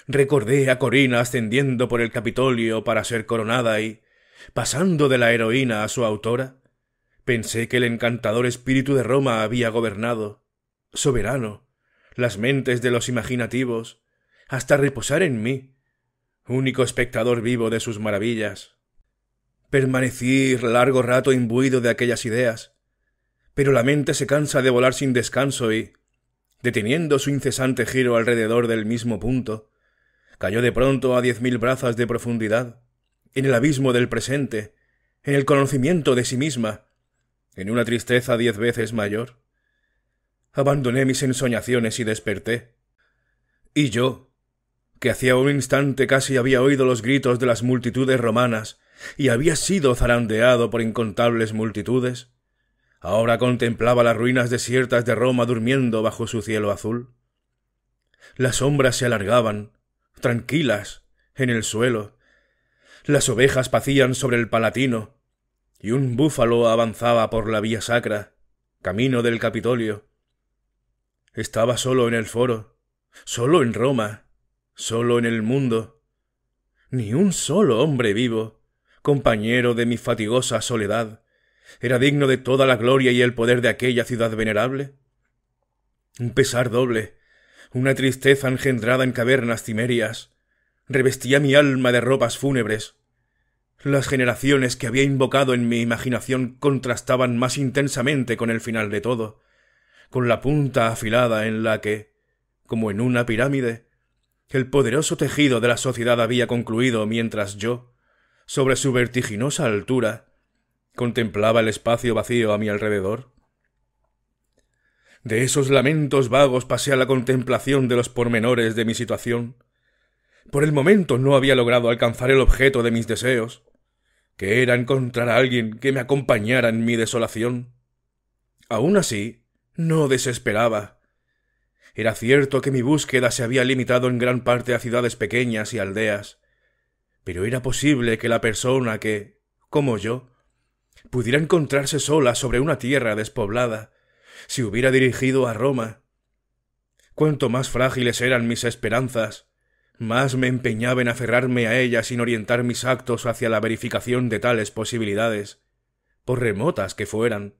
Recordé a Corina ascendiendo por el Capitolio para ser coronada y, pasando de la heroína a su autora, pensé que el encantador espíritu de Roma había gobernado, soberano, las mentes de los imaginativos, hasta reposar en mí, único espectador vivo de sus maravillas. Permanecí largo rato imbuido de aquellas ideas, pero la mente se cansa de volar sin descanso y, deteniendo su incesante giro alrededor del mismo punto, cayó de pronto a diez mil brazas de profundidad, en el abismo del presente, en el conocimiento de sí misma, en una tristeza diez veces mayor. Abandoné mis ensoñaciones y desperté. Y yo, que hacía un instante casi había oído los gritos de las multitudes romanas y había sido zarandeado por incontables multitudes, ahora contemplaba las ruinas desiertas de Roma durmiendo bajo su cielo azul. Las sombras se alargaban, tranquilas, en el suelo. Las ovejas pacían sobre el palatino, y un búfalo avanzaba por la vía sacra, camino del Capitolio. Estaba solo en el foro, solo en Roma, solo en el mundo. Ni un solo hombre vivo, compañero de mi fatigosa soledad, era digno de toda la gloria y el poder de aquella ciudad venerable? Un pesar doble, una tristeza engendrada en cavernas timerias, revestía mi alma de ropas fúnebres. Las generaciones que había invocado en mi imaginación contrastaban más intensamente con el final de todo, con la punta afilada en la que, como en una pirámide, el poderoso tejido de la sociedad había concluido mientras yo, sobre su vertiginosa altura, Contemplaba el espacio vacío a mi alrededor. De esos lamentos vagos pasé a la contemplación de los pormenores de mi situación. Por el momento no había logrado alcanzar el objeto de mis deseos, que era encontrar a alguien que me acompañara en mi desolación. Aun así, no desesperaba. Era cierto que mi búsqueda se había limitado en gran parte a ciudades pequeñas y aldeas, pero era posible que la persona que, como yo, pudiera encontrarse sola sobre una tierra despoblada, si hubiera dirigido a Roma. Cuanto más frágiles eran mis esperanzas, más me empeñaba en aferrarme a ellas sin orientar mis actos hacia la verificación de tales posibilidades, por remotas que fueran.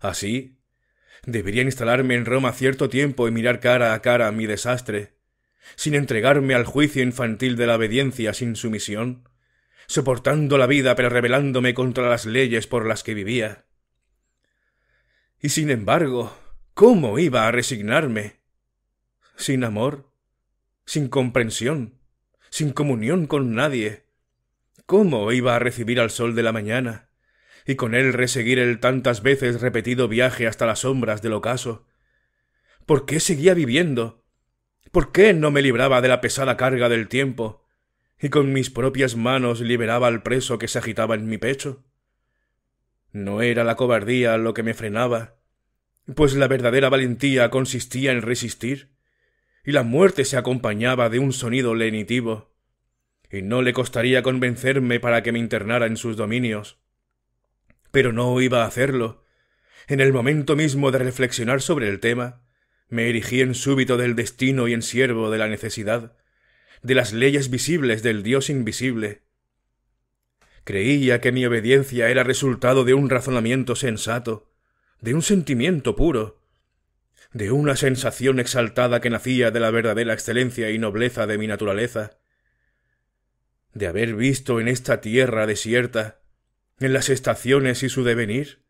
Así, debería instalarme en Roma cierto tiempo y mirar cara a cara mi desastre, sin entregarme al juicio infantil de la obediencia sin sumisión, soportando la vida pero rebelándome contra las leyes por las que vivía. Y sin embargo, ¿cómo iba a resignarme? Sin amor, sin comprensión, sin comunión con nadie. ¿Cómo iba a recibir al sol de la mañana? y con él reseguir el tantas veces repetido viaje hasta las sombras del ocaso. ¿Por qué seguía viviendo? ¿Por qué no me libraba de la pesada carga del tiempo? y con mis propias manos liberaba al preso que se agitaba en mi pecho. No era la cobardía lo que me frenaba, pues la verdadera valentía consistía en resistir, y la muerte se acompañaba de un sonido lenitivo, y no le costaría convencerme para que me internara en sus dominios. Pero no iba a hacerlo. En el momento mismo de reflexionar sobre el tema, me erigí en súbito del destino y en siervo de la necesidad, de las leyes visibles del Dios invisible. Creía que mi obediencia era resultado de un razonamiento sensato, de un sentimiento puro, de una sensación exaltada que nacía de la verdadera excelencia y nobleza de mi naturaleza, de haber visto en esta tierra desierta, en las estaciones y su devenir,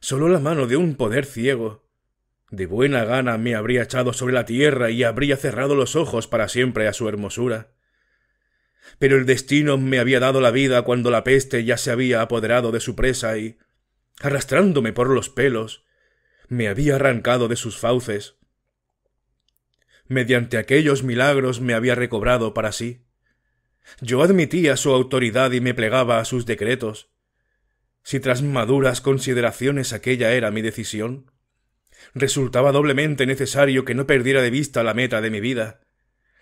sólo la mano de un poder ciego, de buena gana me habría echado sobre la tierra y habría cerrado los ojos para siempre a su hermosura. Pero el destino me había dado la vida cuando la peste ya se había apoderado de su presa y, arrastrándome por los pelos, me había arrancado de sus fauces. Mediante aquellos milagros me había recobrado para sí. Yo admitía su autoridad y me plegaba a sus decretos. Si tras maduras consideraciones aquella era mi decisión, resultaba doblemente necesario que no perdiera de vista la meta de mi vida,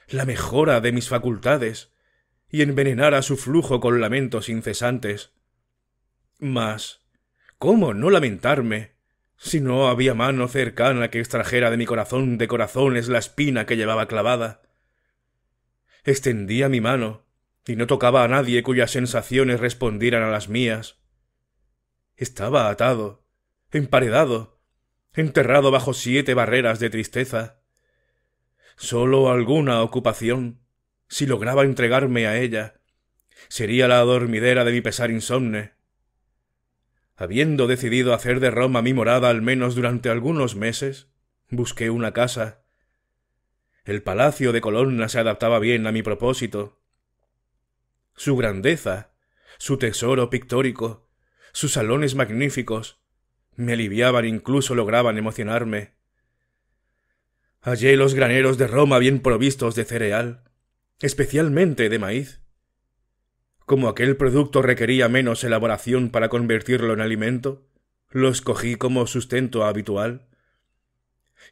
la mejora de mis facultades, y envenenara su flujo con lamentos incesantes. Mas, ¿cómo no lamentarme? si no había mano cercana que extrajera de mi corazón de corazones la espina que llevaba clavada. Extendía mi mano, y no tocaba a nadie cuyas sensaciones respondieran a las mías. Estaba atado, emparedado, enterrado bajo siete barreras de tristeza. Solo alguna ocupación, si lograba entregarme a ella, sería la adormidera de mi pesar insomne. Habiendo decidido hacer de Roma mi morada al menos durante algunos meses, busqué una casa. El palacio de Colonna se adaptaba bien a mi propósito. Su grandeza, su tesoro pictórico, sus salones magníficos, me aliviaban, incluso lograban emocionarme. Hallé los graneros de Roma bien provistos de cereal, especialmente de maíz. Como aquel producto requería menos elaboración para convertirlo en alimento, los cogí como sustento habitual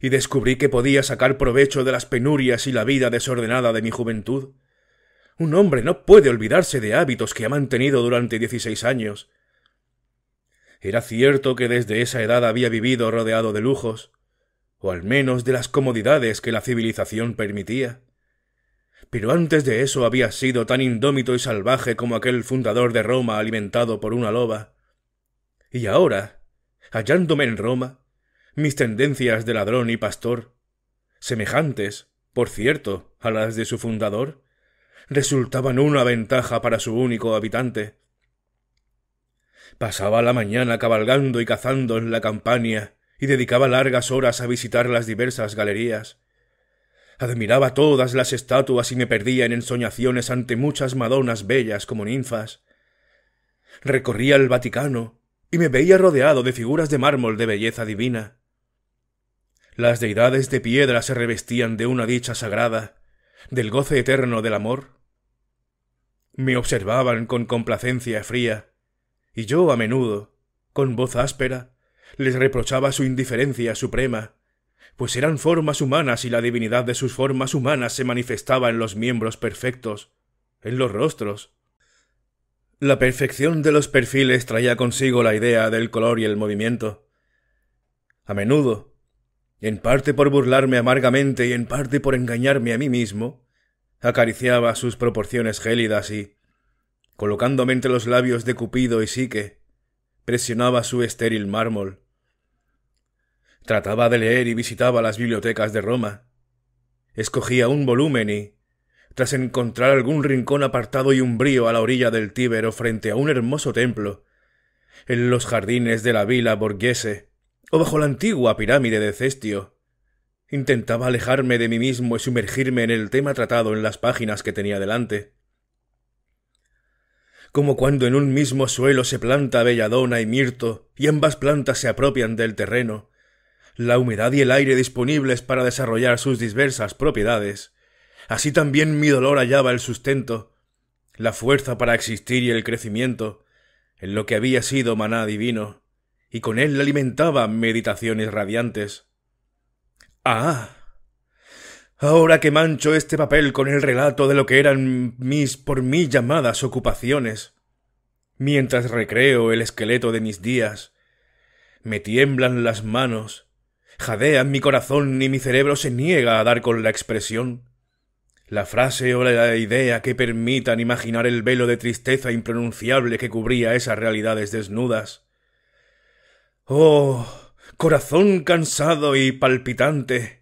y descubrí que podía sacar provecho de las penurias y la vida desordenada de mi juventud. Un hombre no puede olvidarse de hábitos que ha mantenido durante dieciséis años, era cierto que desde esa edad había vivido rodeado de lujos, o al menos de las comodidades que la civilización permitía. Pero antes de eso había sido tan indómito y salvaje como aquel fundador de Roma alimentado por una loba. Y ahora, hallándome en Roma, mis tendencias de ladrón y pastor, semejantes, por cierto, a las de su fundador, resultaban una ventaja para su único habitante, Pasaba la mañana cabalgando y cazando en la campaña y dedicaba largas horas a visitar las diversas galerías. Admiraba todas las estatuas y me perdía en ensoñaciones ante muchas madonas bellas como ninfas. Recorría el Vaticano y me veía rodeado de figuras de mármol de belleza divina. Las deidades de piedra se revestían de una dicha sagrada, del goce eterno del amor. Me observaban con complacencia fría, y yo a menudo, con voz áspera, les reprochaba su indiferencia suprema, pues eran formas humanas y la divinidad de sus formas humanas se manifestaba en los miembros perfectos, en los rostros. La perfección de los perfiles traía consigo la idea del color y el movimiento. A menudo, en parte por burlarme amargamente y en parte por engañarme a mí mismo, acariciaba sus proporciones gélidas y, colocándome entre los labios de Cupido y Sique, presionaba su estéril mármol. Trataba de leer y visitaba las bibliotecas de Roma. Escogía un volumen y, tras encontrar algún rincón apartado y umbrío a la orilla del Tíbero frente a un hermoso templo, en los jardines de la villa borghese o bajo la antigua pirámide de Cestio, intentaba alejarme de mí mismo y sumergirme en el tema tratado en las páginas que tenía delante como cuando en un mismo suelo se planta belladona y mirto, y ambas plantas se apropian del terreno, la humedad y el aire disponibles para desarrollar sus diversas propiedades. Así también mi dolor hallaba el sustento, la fuerza para existir y el crecimiento, en lo que había sido maná divino, y con él alimentaba meditaciones radiantes. Ah, Ahora que mancho este papel con el relato de lo que eran mis por mí llamadas ocupaciones, mientras recreo el esqueleto de mis días, me tiemblan las manos, jadean mi corazón y mi cerebro se niega a dar con la expresión, la frase o la idea que permitan imaginar el velo de tristeza impronunciable que cubría esas realidades desnudas. Oh, corazón cansado y palpitante,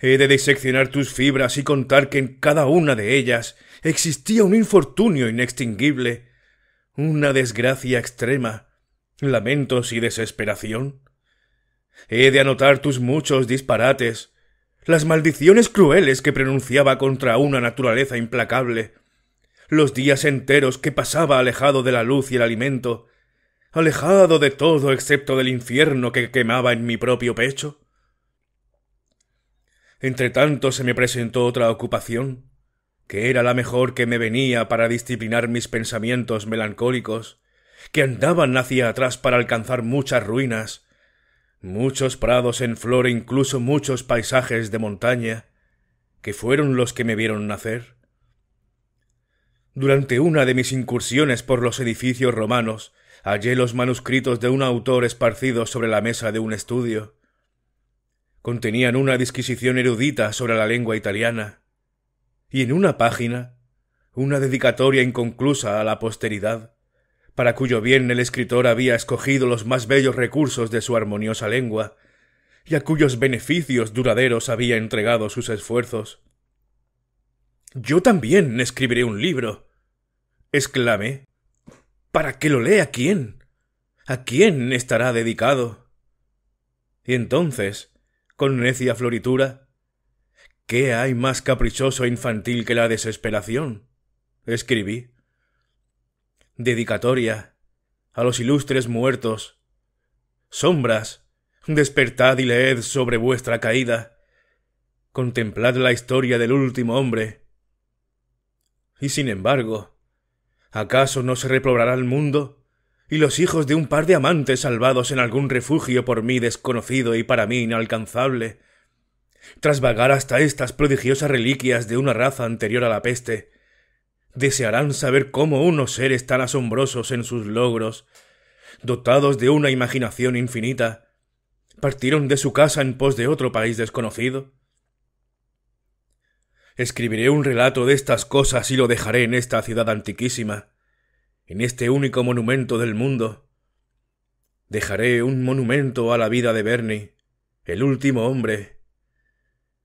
He de diseccionar tus fibras y contar que en cada una de ellas existía un infortunio inextinguible, una desgracia extrema, lamentos y desesperación. He de anotar tus muchos disparates, las maldiciones crueles que pronunciaba contra una naturaleza implacable, los días enteros que pasaba alejado de la luz y el alimento, alejado de todo excepto del infierno que quemaba en mi propio pecho. Entre tanto se me presentó otra ocupación, que era la mejor que me venía para disciplinar mis pensamientos melancólicos, que andaban hacia atrás para alcanzar muchas ruinas, muchos prados en flor e incluso muchos paisajes de montaña, que fueron los que me vieron nacer. Durante una de mis incursiones por los edificios romanos, hallé los manuscritos de un autor esparcidos sobre la mesa de un estudio contenían una disquisición erudita sobre la lengua italiana, y en una página una dedicatoria inconclusa a la posteridad, para cuyo bien el escritor había escogido los más bellos recursos de su armoniosa lengua, y a cuyos beneficios duraderos había entregado sus esfuerzos. Yo también escribiré un libro. exclamé. ¿Para que lo lea quién? ¿A quién estará dedicado? Y entonces con necia floritura? ¿Qué hay más caprichoso e infantil que la desesperación? Escribí. Dedicatoria a los ilustres muertos. Sombras, despertad y leed sobre vuestra caída. Contemplad la historia del último hombre. Y sin embargo, ¿acaso no se reprobará el mundo y los hijos de un par de amantes salvados en algún refugio por mí desconocido y para mí inalcanzable. Tras vagar hasta estas prodigiosas reliquias de una raza anterior a la peste, desearán saber cómo unos seres tan asombrosos en sus logros, dotados de una imaginación infinita, partieron de su casa en pos de otro país desconocido. Escribiré un relato de estas cosas y lo dejaré en esta ciudad antiquísima, en este único monumento del mundo. Dejaré un monumento a la vida de Bernie, el último hombre.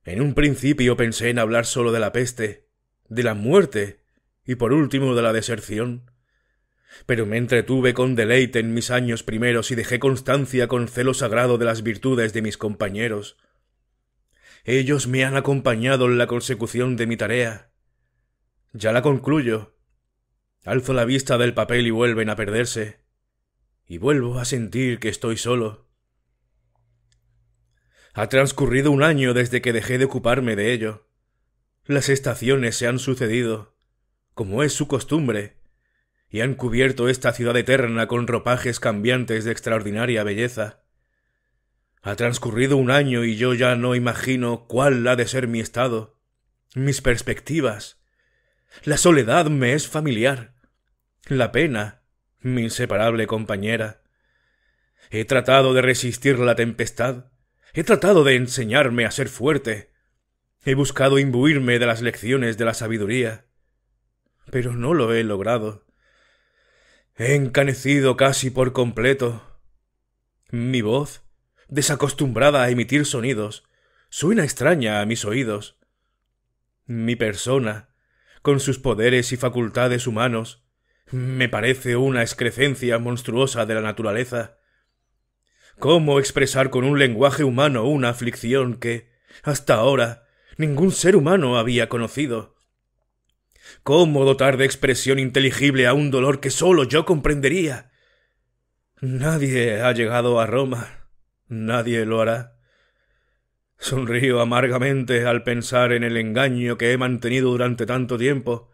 En un principio pensé en hablar solo de la peste, de la muerte y por último de la deserción. Pero me entretuve con deleite en mis años primeros y dejé constancia con celo sagrado de las virtudes de mis compañeros. Ellos me han acompañado en la consecución de mi tarea. Ya la concluyo, Alzo la vista del papel y vuelven a perderse. Y vuelvo a sentir que estoy solo. Ha transcurrido un año desde que dejé de ocuparme de ello. Las estaciones se han sucedido, como es su costumbre, y han cubierto esta ciudad eterna con ropajes cambiantes de extraordinaria belleza. Ha transcurrido un año y yo ya no imagino cuál ha de ser mi estado, mis perspectivas. La soledad me es familiar. La pena, mi inseparable compañera. He tratado de resistir la tempestad. He tratado de enseñarme a ser fuerte. He buscado imbuirme de las lecciones de la sabiduría. Pero no lo he logrado. He encanecido casi por completo. Mi voz, desacostumbrada a emitir sonidos, suena extraña a mis oídos. Mi persona, con sus poderes y facultades humanos, me parece una excrecencia monstruosa de la naturaleza. ¿Cómo expresar con un lenguaje humano una aflicción que, hasta ahora, ningún ser humano había conocido? ¿Cómo dotar de expresión inteligible a un dolor que sólo yo comprendería? Nadie ha llegado a Roma. Nadie lo hará. Sonrío amargamente al pensar en el engaño que he mantenido durante tanto tiempo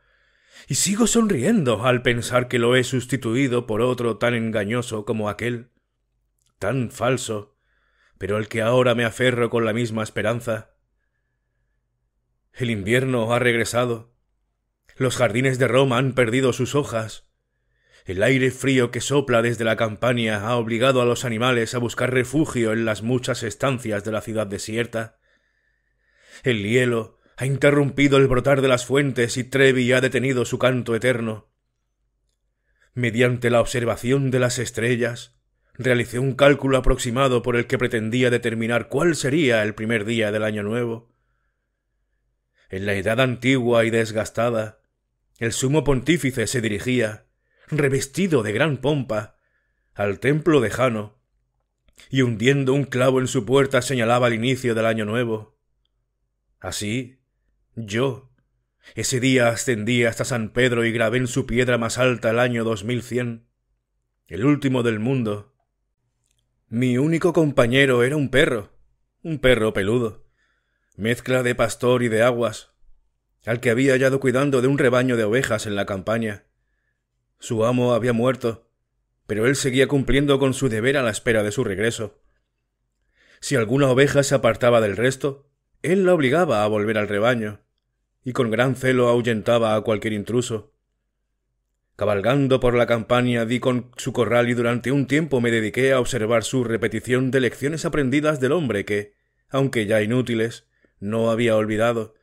y sigo sonriendo al pensar que lo he sustituido por otro tan engañoso como aquel, tan falso, pero al que ahora me aferro con la misma esperanza. El invierno ha regresado. Los jardines de Roma han perdido sus hojas. El aire frío que sopla desde la campaña ha obligado a los animales a buscar refugio en las muchas estancias de la ciudad desierta. El hielo ha interrumpido el brotar de las fuentes y Trevi ha detenido su canto eterno. Mediante la observación de las estrellas, realicé un cálculo aproximado por el que pretendía determinar cuál sería el primer día del año nuevo. En la edad antigua y desgastada, el sumo pontífice se dirigía, revestido de gran pompa, al templo de Jano, y hundiendo un clavo en su puerta señalaba el inicio del año nuevo. Así, yo. Ese día ascendí hasta San Pedro y grabé en su piedra más alta el año 2100. El último del mundo. Mi único compañero era un perro. Un perro peludo. Mezcla de pastor y de aguas. Al que había hallado cuidando de un rebaño de ovejas en la campaña. Su amo había muerto, pero él seguía cumpliendo con su deber a la espera de su regreso. Si alguna oveja se apartaba del resto, él la obligaba a volver al rebaño y con gran celo ahuyentaba a cualquier intruso. Cabalgando por la campaña di con su corral y durante un tiempo me dediqué a observar su repetición de lecciones aprendidas del hombre que, aunque ya inútiles, no había olvidado.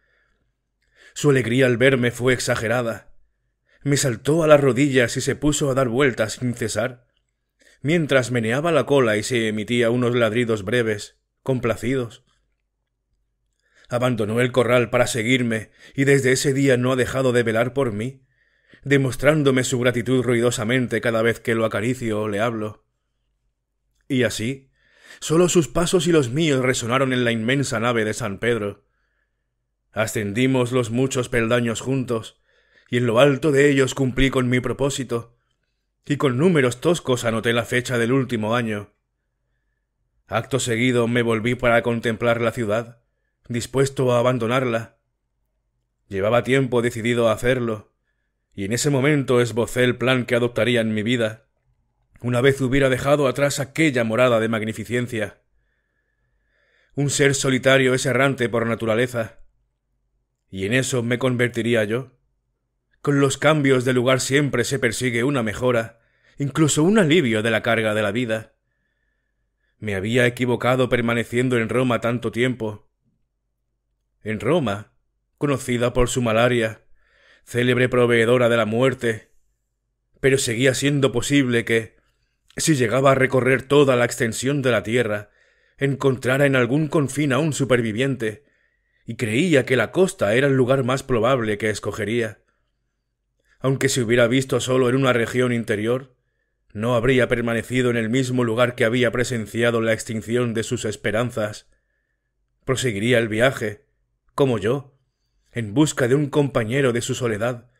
Su alegría al verme fue exagerada. Me saltó a las rodillas y se puso a dar vueltas sin cesar, mientras meneaba la cola y se emitía unos ladridos breves, complacidos abandonó el corral para seguirme y desde ese día no ha dejado de velar por mí, demostrándome su gratitud ruidosamente cada vez que lo acaricio o le hablo. Y así, sólo sus pasos y los míos resonaron en la inmensa nave de San Pedro. Ascendimos los muchos peldaños juntos, y en lo alto de ellos cumplí con mi propósito, y con números toscos anoté la fecha del último año. Acto seguido me volví para contemplar la ciudad, dispuesto a abandonarla. Llevaba tiempo decidido a hacerlo, y en ese momento esbocé el plan que adoptaría en mi vida, una vez hubiera dejado atrás aquella morada de magnificencia. Un ser solitario es errante por naturaleza. Y en eso me convertiría yo. Con los cambios de lugar siempre se persigue una mejora, incluso un alivio de la carga de la vida. Me había equivocado permaneciendo en Roma tanto tiempo, en Roma, conocida por su malaria, célebre proveedora de la muerte, pero seguía siendo posible que, si llegaba a recorrer toda la extensión de la tierra, encontrara en algún confín a un superviviente, y creía que la costa era el lugar más probable que escogería. Aunque se hubiera visto solo en una región interior, no habría permanecido en el mismo lugar que había presenciado la extinción de sus esperanzas. Proseguiría el viaje, como yo, en busca de un compañero de su soledad,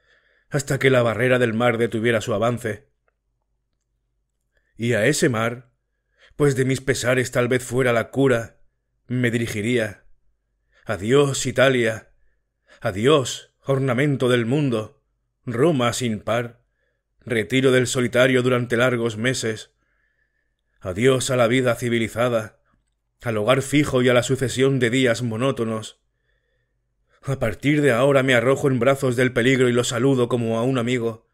hasta que la barrera del mar detuviera su avance. Y a ese mar, pues de mis pesares tal vez fuera la cura, me dirigiría. Adiós, Italia. Adiós, ornamento del mundo. Roma sin par. Retiro del solitario durante largos meses. Adiós a la vida civilizada, al hogar fijo y a la sucesión de días monótonos. A partir de ahora me arrojo en brazos del peligro y lo saludo como a un amigo.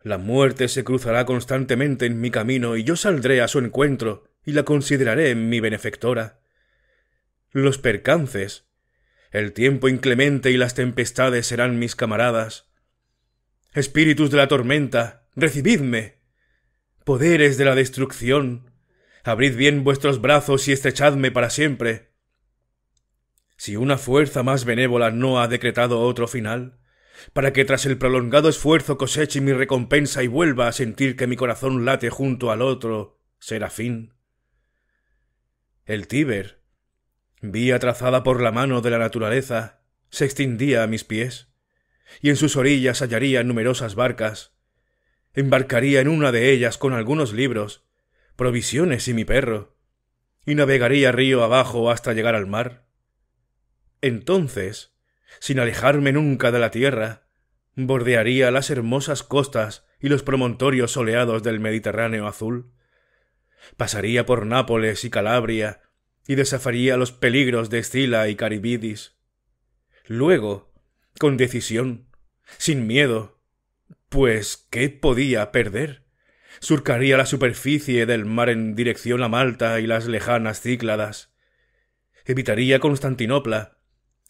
La muerte se cruzará constantemente en mi camino y yo saldré a su encuentro y la consideraré mi benefectora. Los percances, el tiempo inclemente y las tempestades serán mis camaradas. Espíritus de la tormenta, recibidme. Poderes de la destrucción, abrid bien vuestros brazos y estrechadme para siempre si una fuerza más benévola no ha decretado otro final, para que tras el prolongado esfuerzo coseche mi recompensa y vuelva a sentir que mi corazón late junto al otro, será fin. El Tíber, vía trazada por la mano de la naturaleza, se extendía a mis pies, y en sus orillas hallaría numerosas barcas. Embarcaría en una de ellas con algunos libros, provisiones y mi perro, y navegaría río abajo hasta llegar al mar. Entonces, sin alejarme nunca de la tierra, bordearía las hermosas costas y los promontorios soleados del Mediterráneo azul. Pasaría por Nápoles y Calabria y desafaría los peligros de Escila y Caribidis. Luego, con decisión, sin miedo, pues ¿qué podía perder? Surcaría la superficie del mar en dirección a Malta y las lejanas Cícladas. Evitaría Constantinopla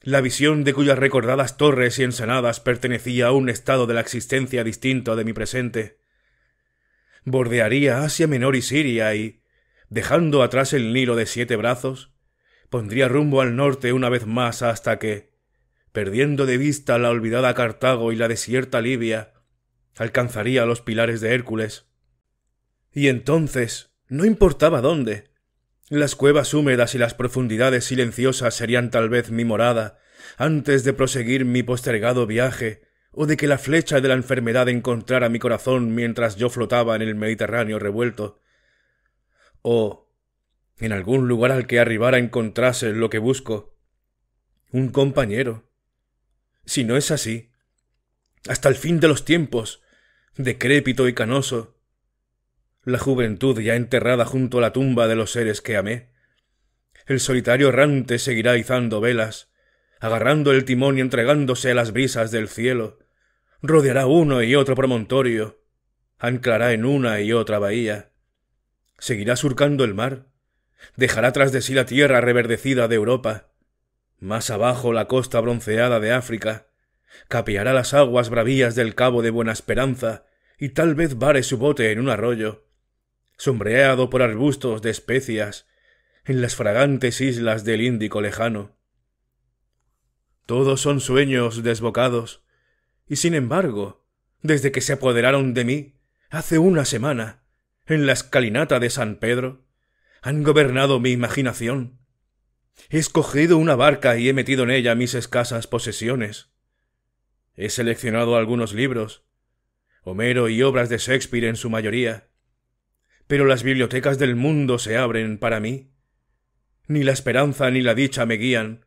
la visión de cuyas recordadas torres y ensanadas pertenecía a un estado de la existencia distinto de mi presente. Bordearía Asia Menor y Siria y, dejando atrás el Nilo de siete brazos, pondría rumbo al norte una vez más hasta que, perdiendo de vista la olvidada Cartago y la desierta Libia, alcanzaría los pilares de Hércules. Y entonces, no importaba dónde, las cuevas húmedas y las profundidades silenciosas serían tal vez mi morada, antes de proseguir mi postergado viaje, o de que la flecha de la enfermedad encontrara mi corazón mientras yo flotaba en el Mediterráneo revuelto. O en algún lugar al que arribara encontrase lo que busco. Un compañero. Si no es así, hasta el fin de los tiempos, decrépito y canoso, la juventud ya enterrada junto a la tumba de los seres que amé. El solitario errante seguirá izando velas, agarrando el timón y entregándose a las brisas del cielo. Rodeará uno y otro promontorio, anclará en una y otra bahía. Seguirá surcando el mar, dejará tras de sí la tierra reverdecida de Europa, más abajo la costa bronceada de África, capeará las aguas bravías del Cabo de Buena Esperanza y tal vez vare su bote en un arroyo sombreado por arbustos de especias, en las fragantes islas del Índico lejano. Todos son sueños desbocados, y sin embargo, desde que se apoderaron de mí, hace una semana, en la escalinata de San Pedro, han gobernado mi imaginación. He escogido una barca y he metido en ella mis escasas posesiones. He seleccionado algunos libros, Homero y obras de Shakespeare en su mayoría, pero las bibliotecas del mundo se abren para mí. Ni la esperanza ni la dicha me guían.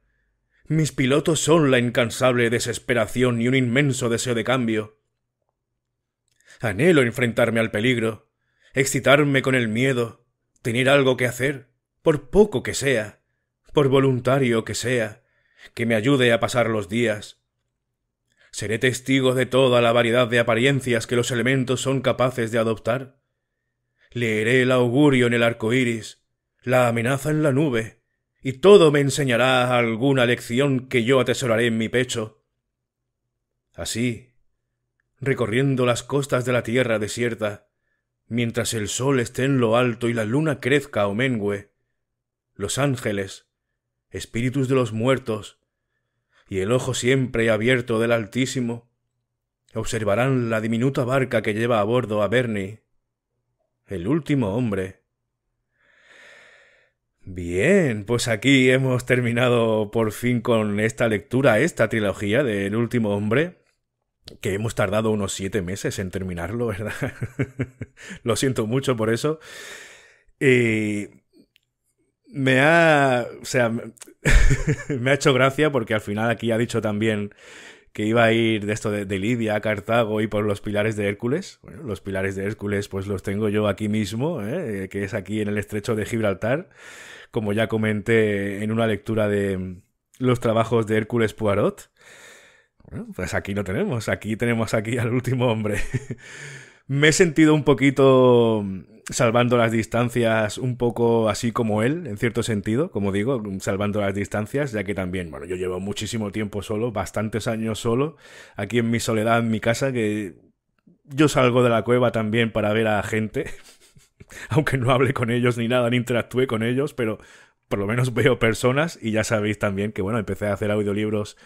Mis pilotos son la incansable desesperación y un inmenso deseo de cambio. Anhelo enfrentarme al peligro, excitarme con el miedo, tener algo que hacer, por poco que sea, por voluntario que sea, que me ayude a pasar los días. Seré testigo de toda la variedad de apariencias que los elementos son capaces de adoptar. Leeré el augurio en el arco iris, la amenaza en la nube, y todo me enseñará alguna lección que yo atesoraré en mi pecho. Así, recorriendo las costas de la tierra desierta, mientras el sol esté en lo alto y la luna crezca o mengüe, los ángeles, espíritus de los muertos, y el ojo siempre abierto del Altísimo, observarán la diminuta barca que lleva a bordo a Bernie el último hombre. Bien, pues aquí hemos terminado por fin con esta lectura, esta trilogía de El último hombre, que hemos tardado unos siete meses en terminarlo, ¿verdad? Lo siento mucho por eso. me ha. O sea, me ha hecho gracia porque al final aquí ha dicho también que iba a ir de esto de, Lidia a Cartago y por los pilares de Hércules. Bueno, los pilares de Hércules pues los tengo yo aquí mismo, ¿eh? Eh, que es aquí en el estrecho de Gibraltar, como ya comenté en una lectura de mm, los trabajos de Hércules Poirot. pues aquí lo tenemos, aquí tenemos aquí al último hombre. me he sentido un poquito mm, salvando las distancias un poco así como él, en cierto sentido, como digo, mm, salvando las distancias, ya que también, bueno, yo llevo muchísimo tiempo solo, bastantes años solo, aquí en mi soledad, en mi casa, que yo salgo de la cueva también para ver a gente, aunque no hable con ellos ni nada, ni interactúe con ellos, pero por lo menos veo personas y ya sabéis también que, bueno, empecé a hacer audiolibros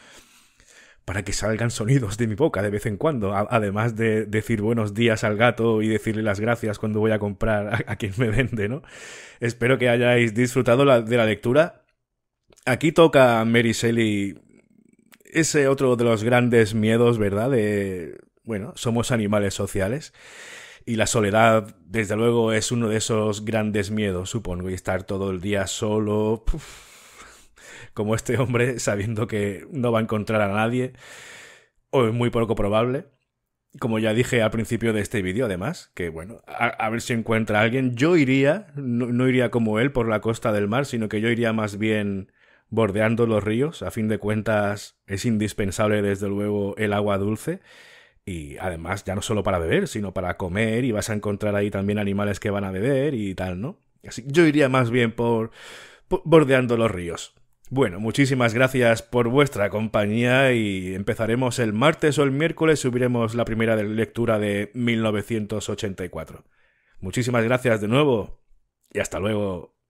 para que salgan sonidos de mi boca de vez en cuando, además de decir buenos días al gato y decirle las gracias cuando voy a comprar a, quien me vende, ¿no? Espero que hayáis disfrutado de la lectura. Aquí toca Mary Shelley ese otro de los grandes miedos, ¿verdad? bueno, somos animales sociales. Y la soledad, desde luego, es uno de esos grandes miedos, supongo. Y estar todo el día solo como este hombre sabiendo que no va a encontrar a nadie o es muy poco probable. Como ya dije al principio de este vídeo, además, que bueno, a, ver si encuentra a alguien. Yo iría, no, iría como él por la costa del mar, sino que yo iría más bien bordeando los ríos. A fin de cuentas, es indispensable desde luego el agua dulce. Y además, ya no solo para beber, sino para comer, y vas a encontrar ahí también animales que van a beber y tal, ¿no? Así yo iría más bien por bordeando los ríos. Bueno, muchísimas gracias por vuestra compañía y empezaremos el martes o el miércoles, subiremos la primera lectura de 1984. Muchísimas gracias de nuevo y hasta luego.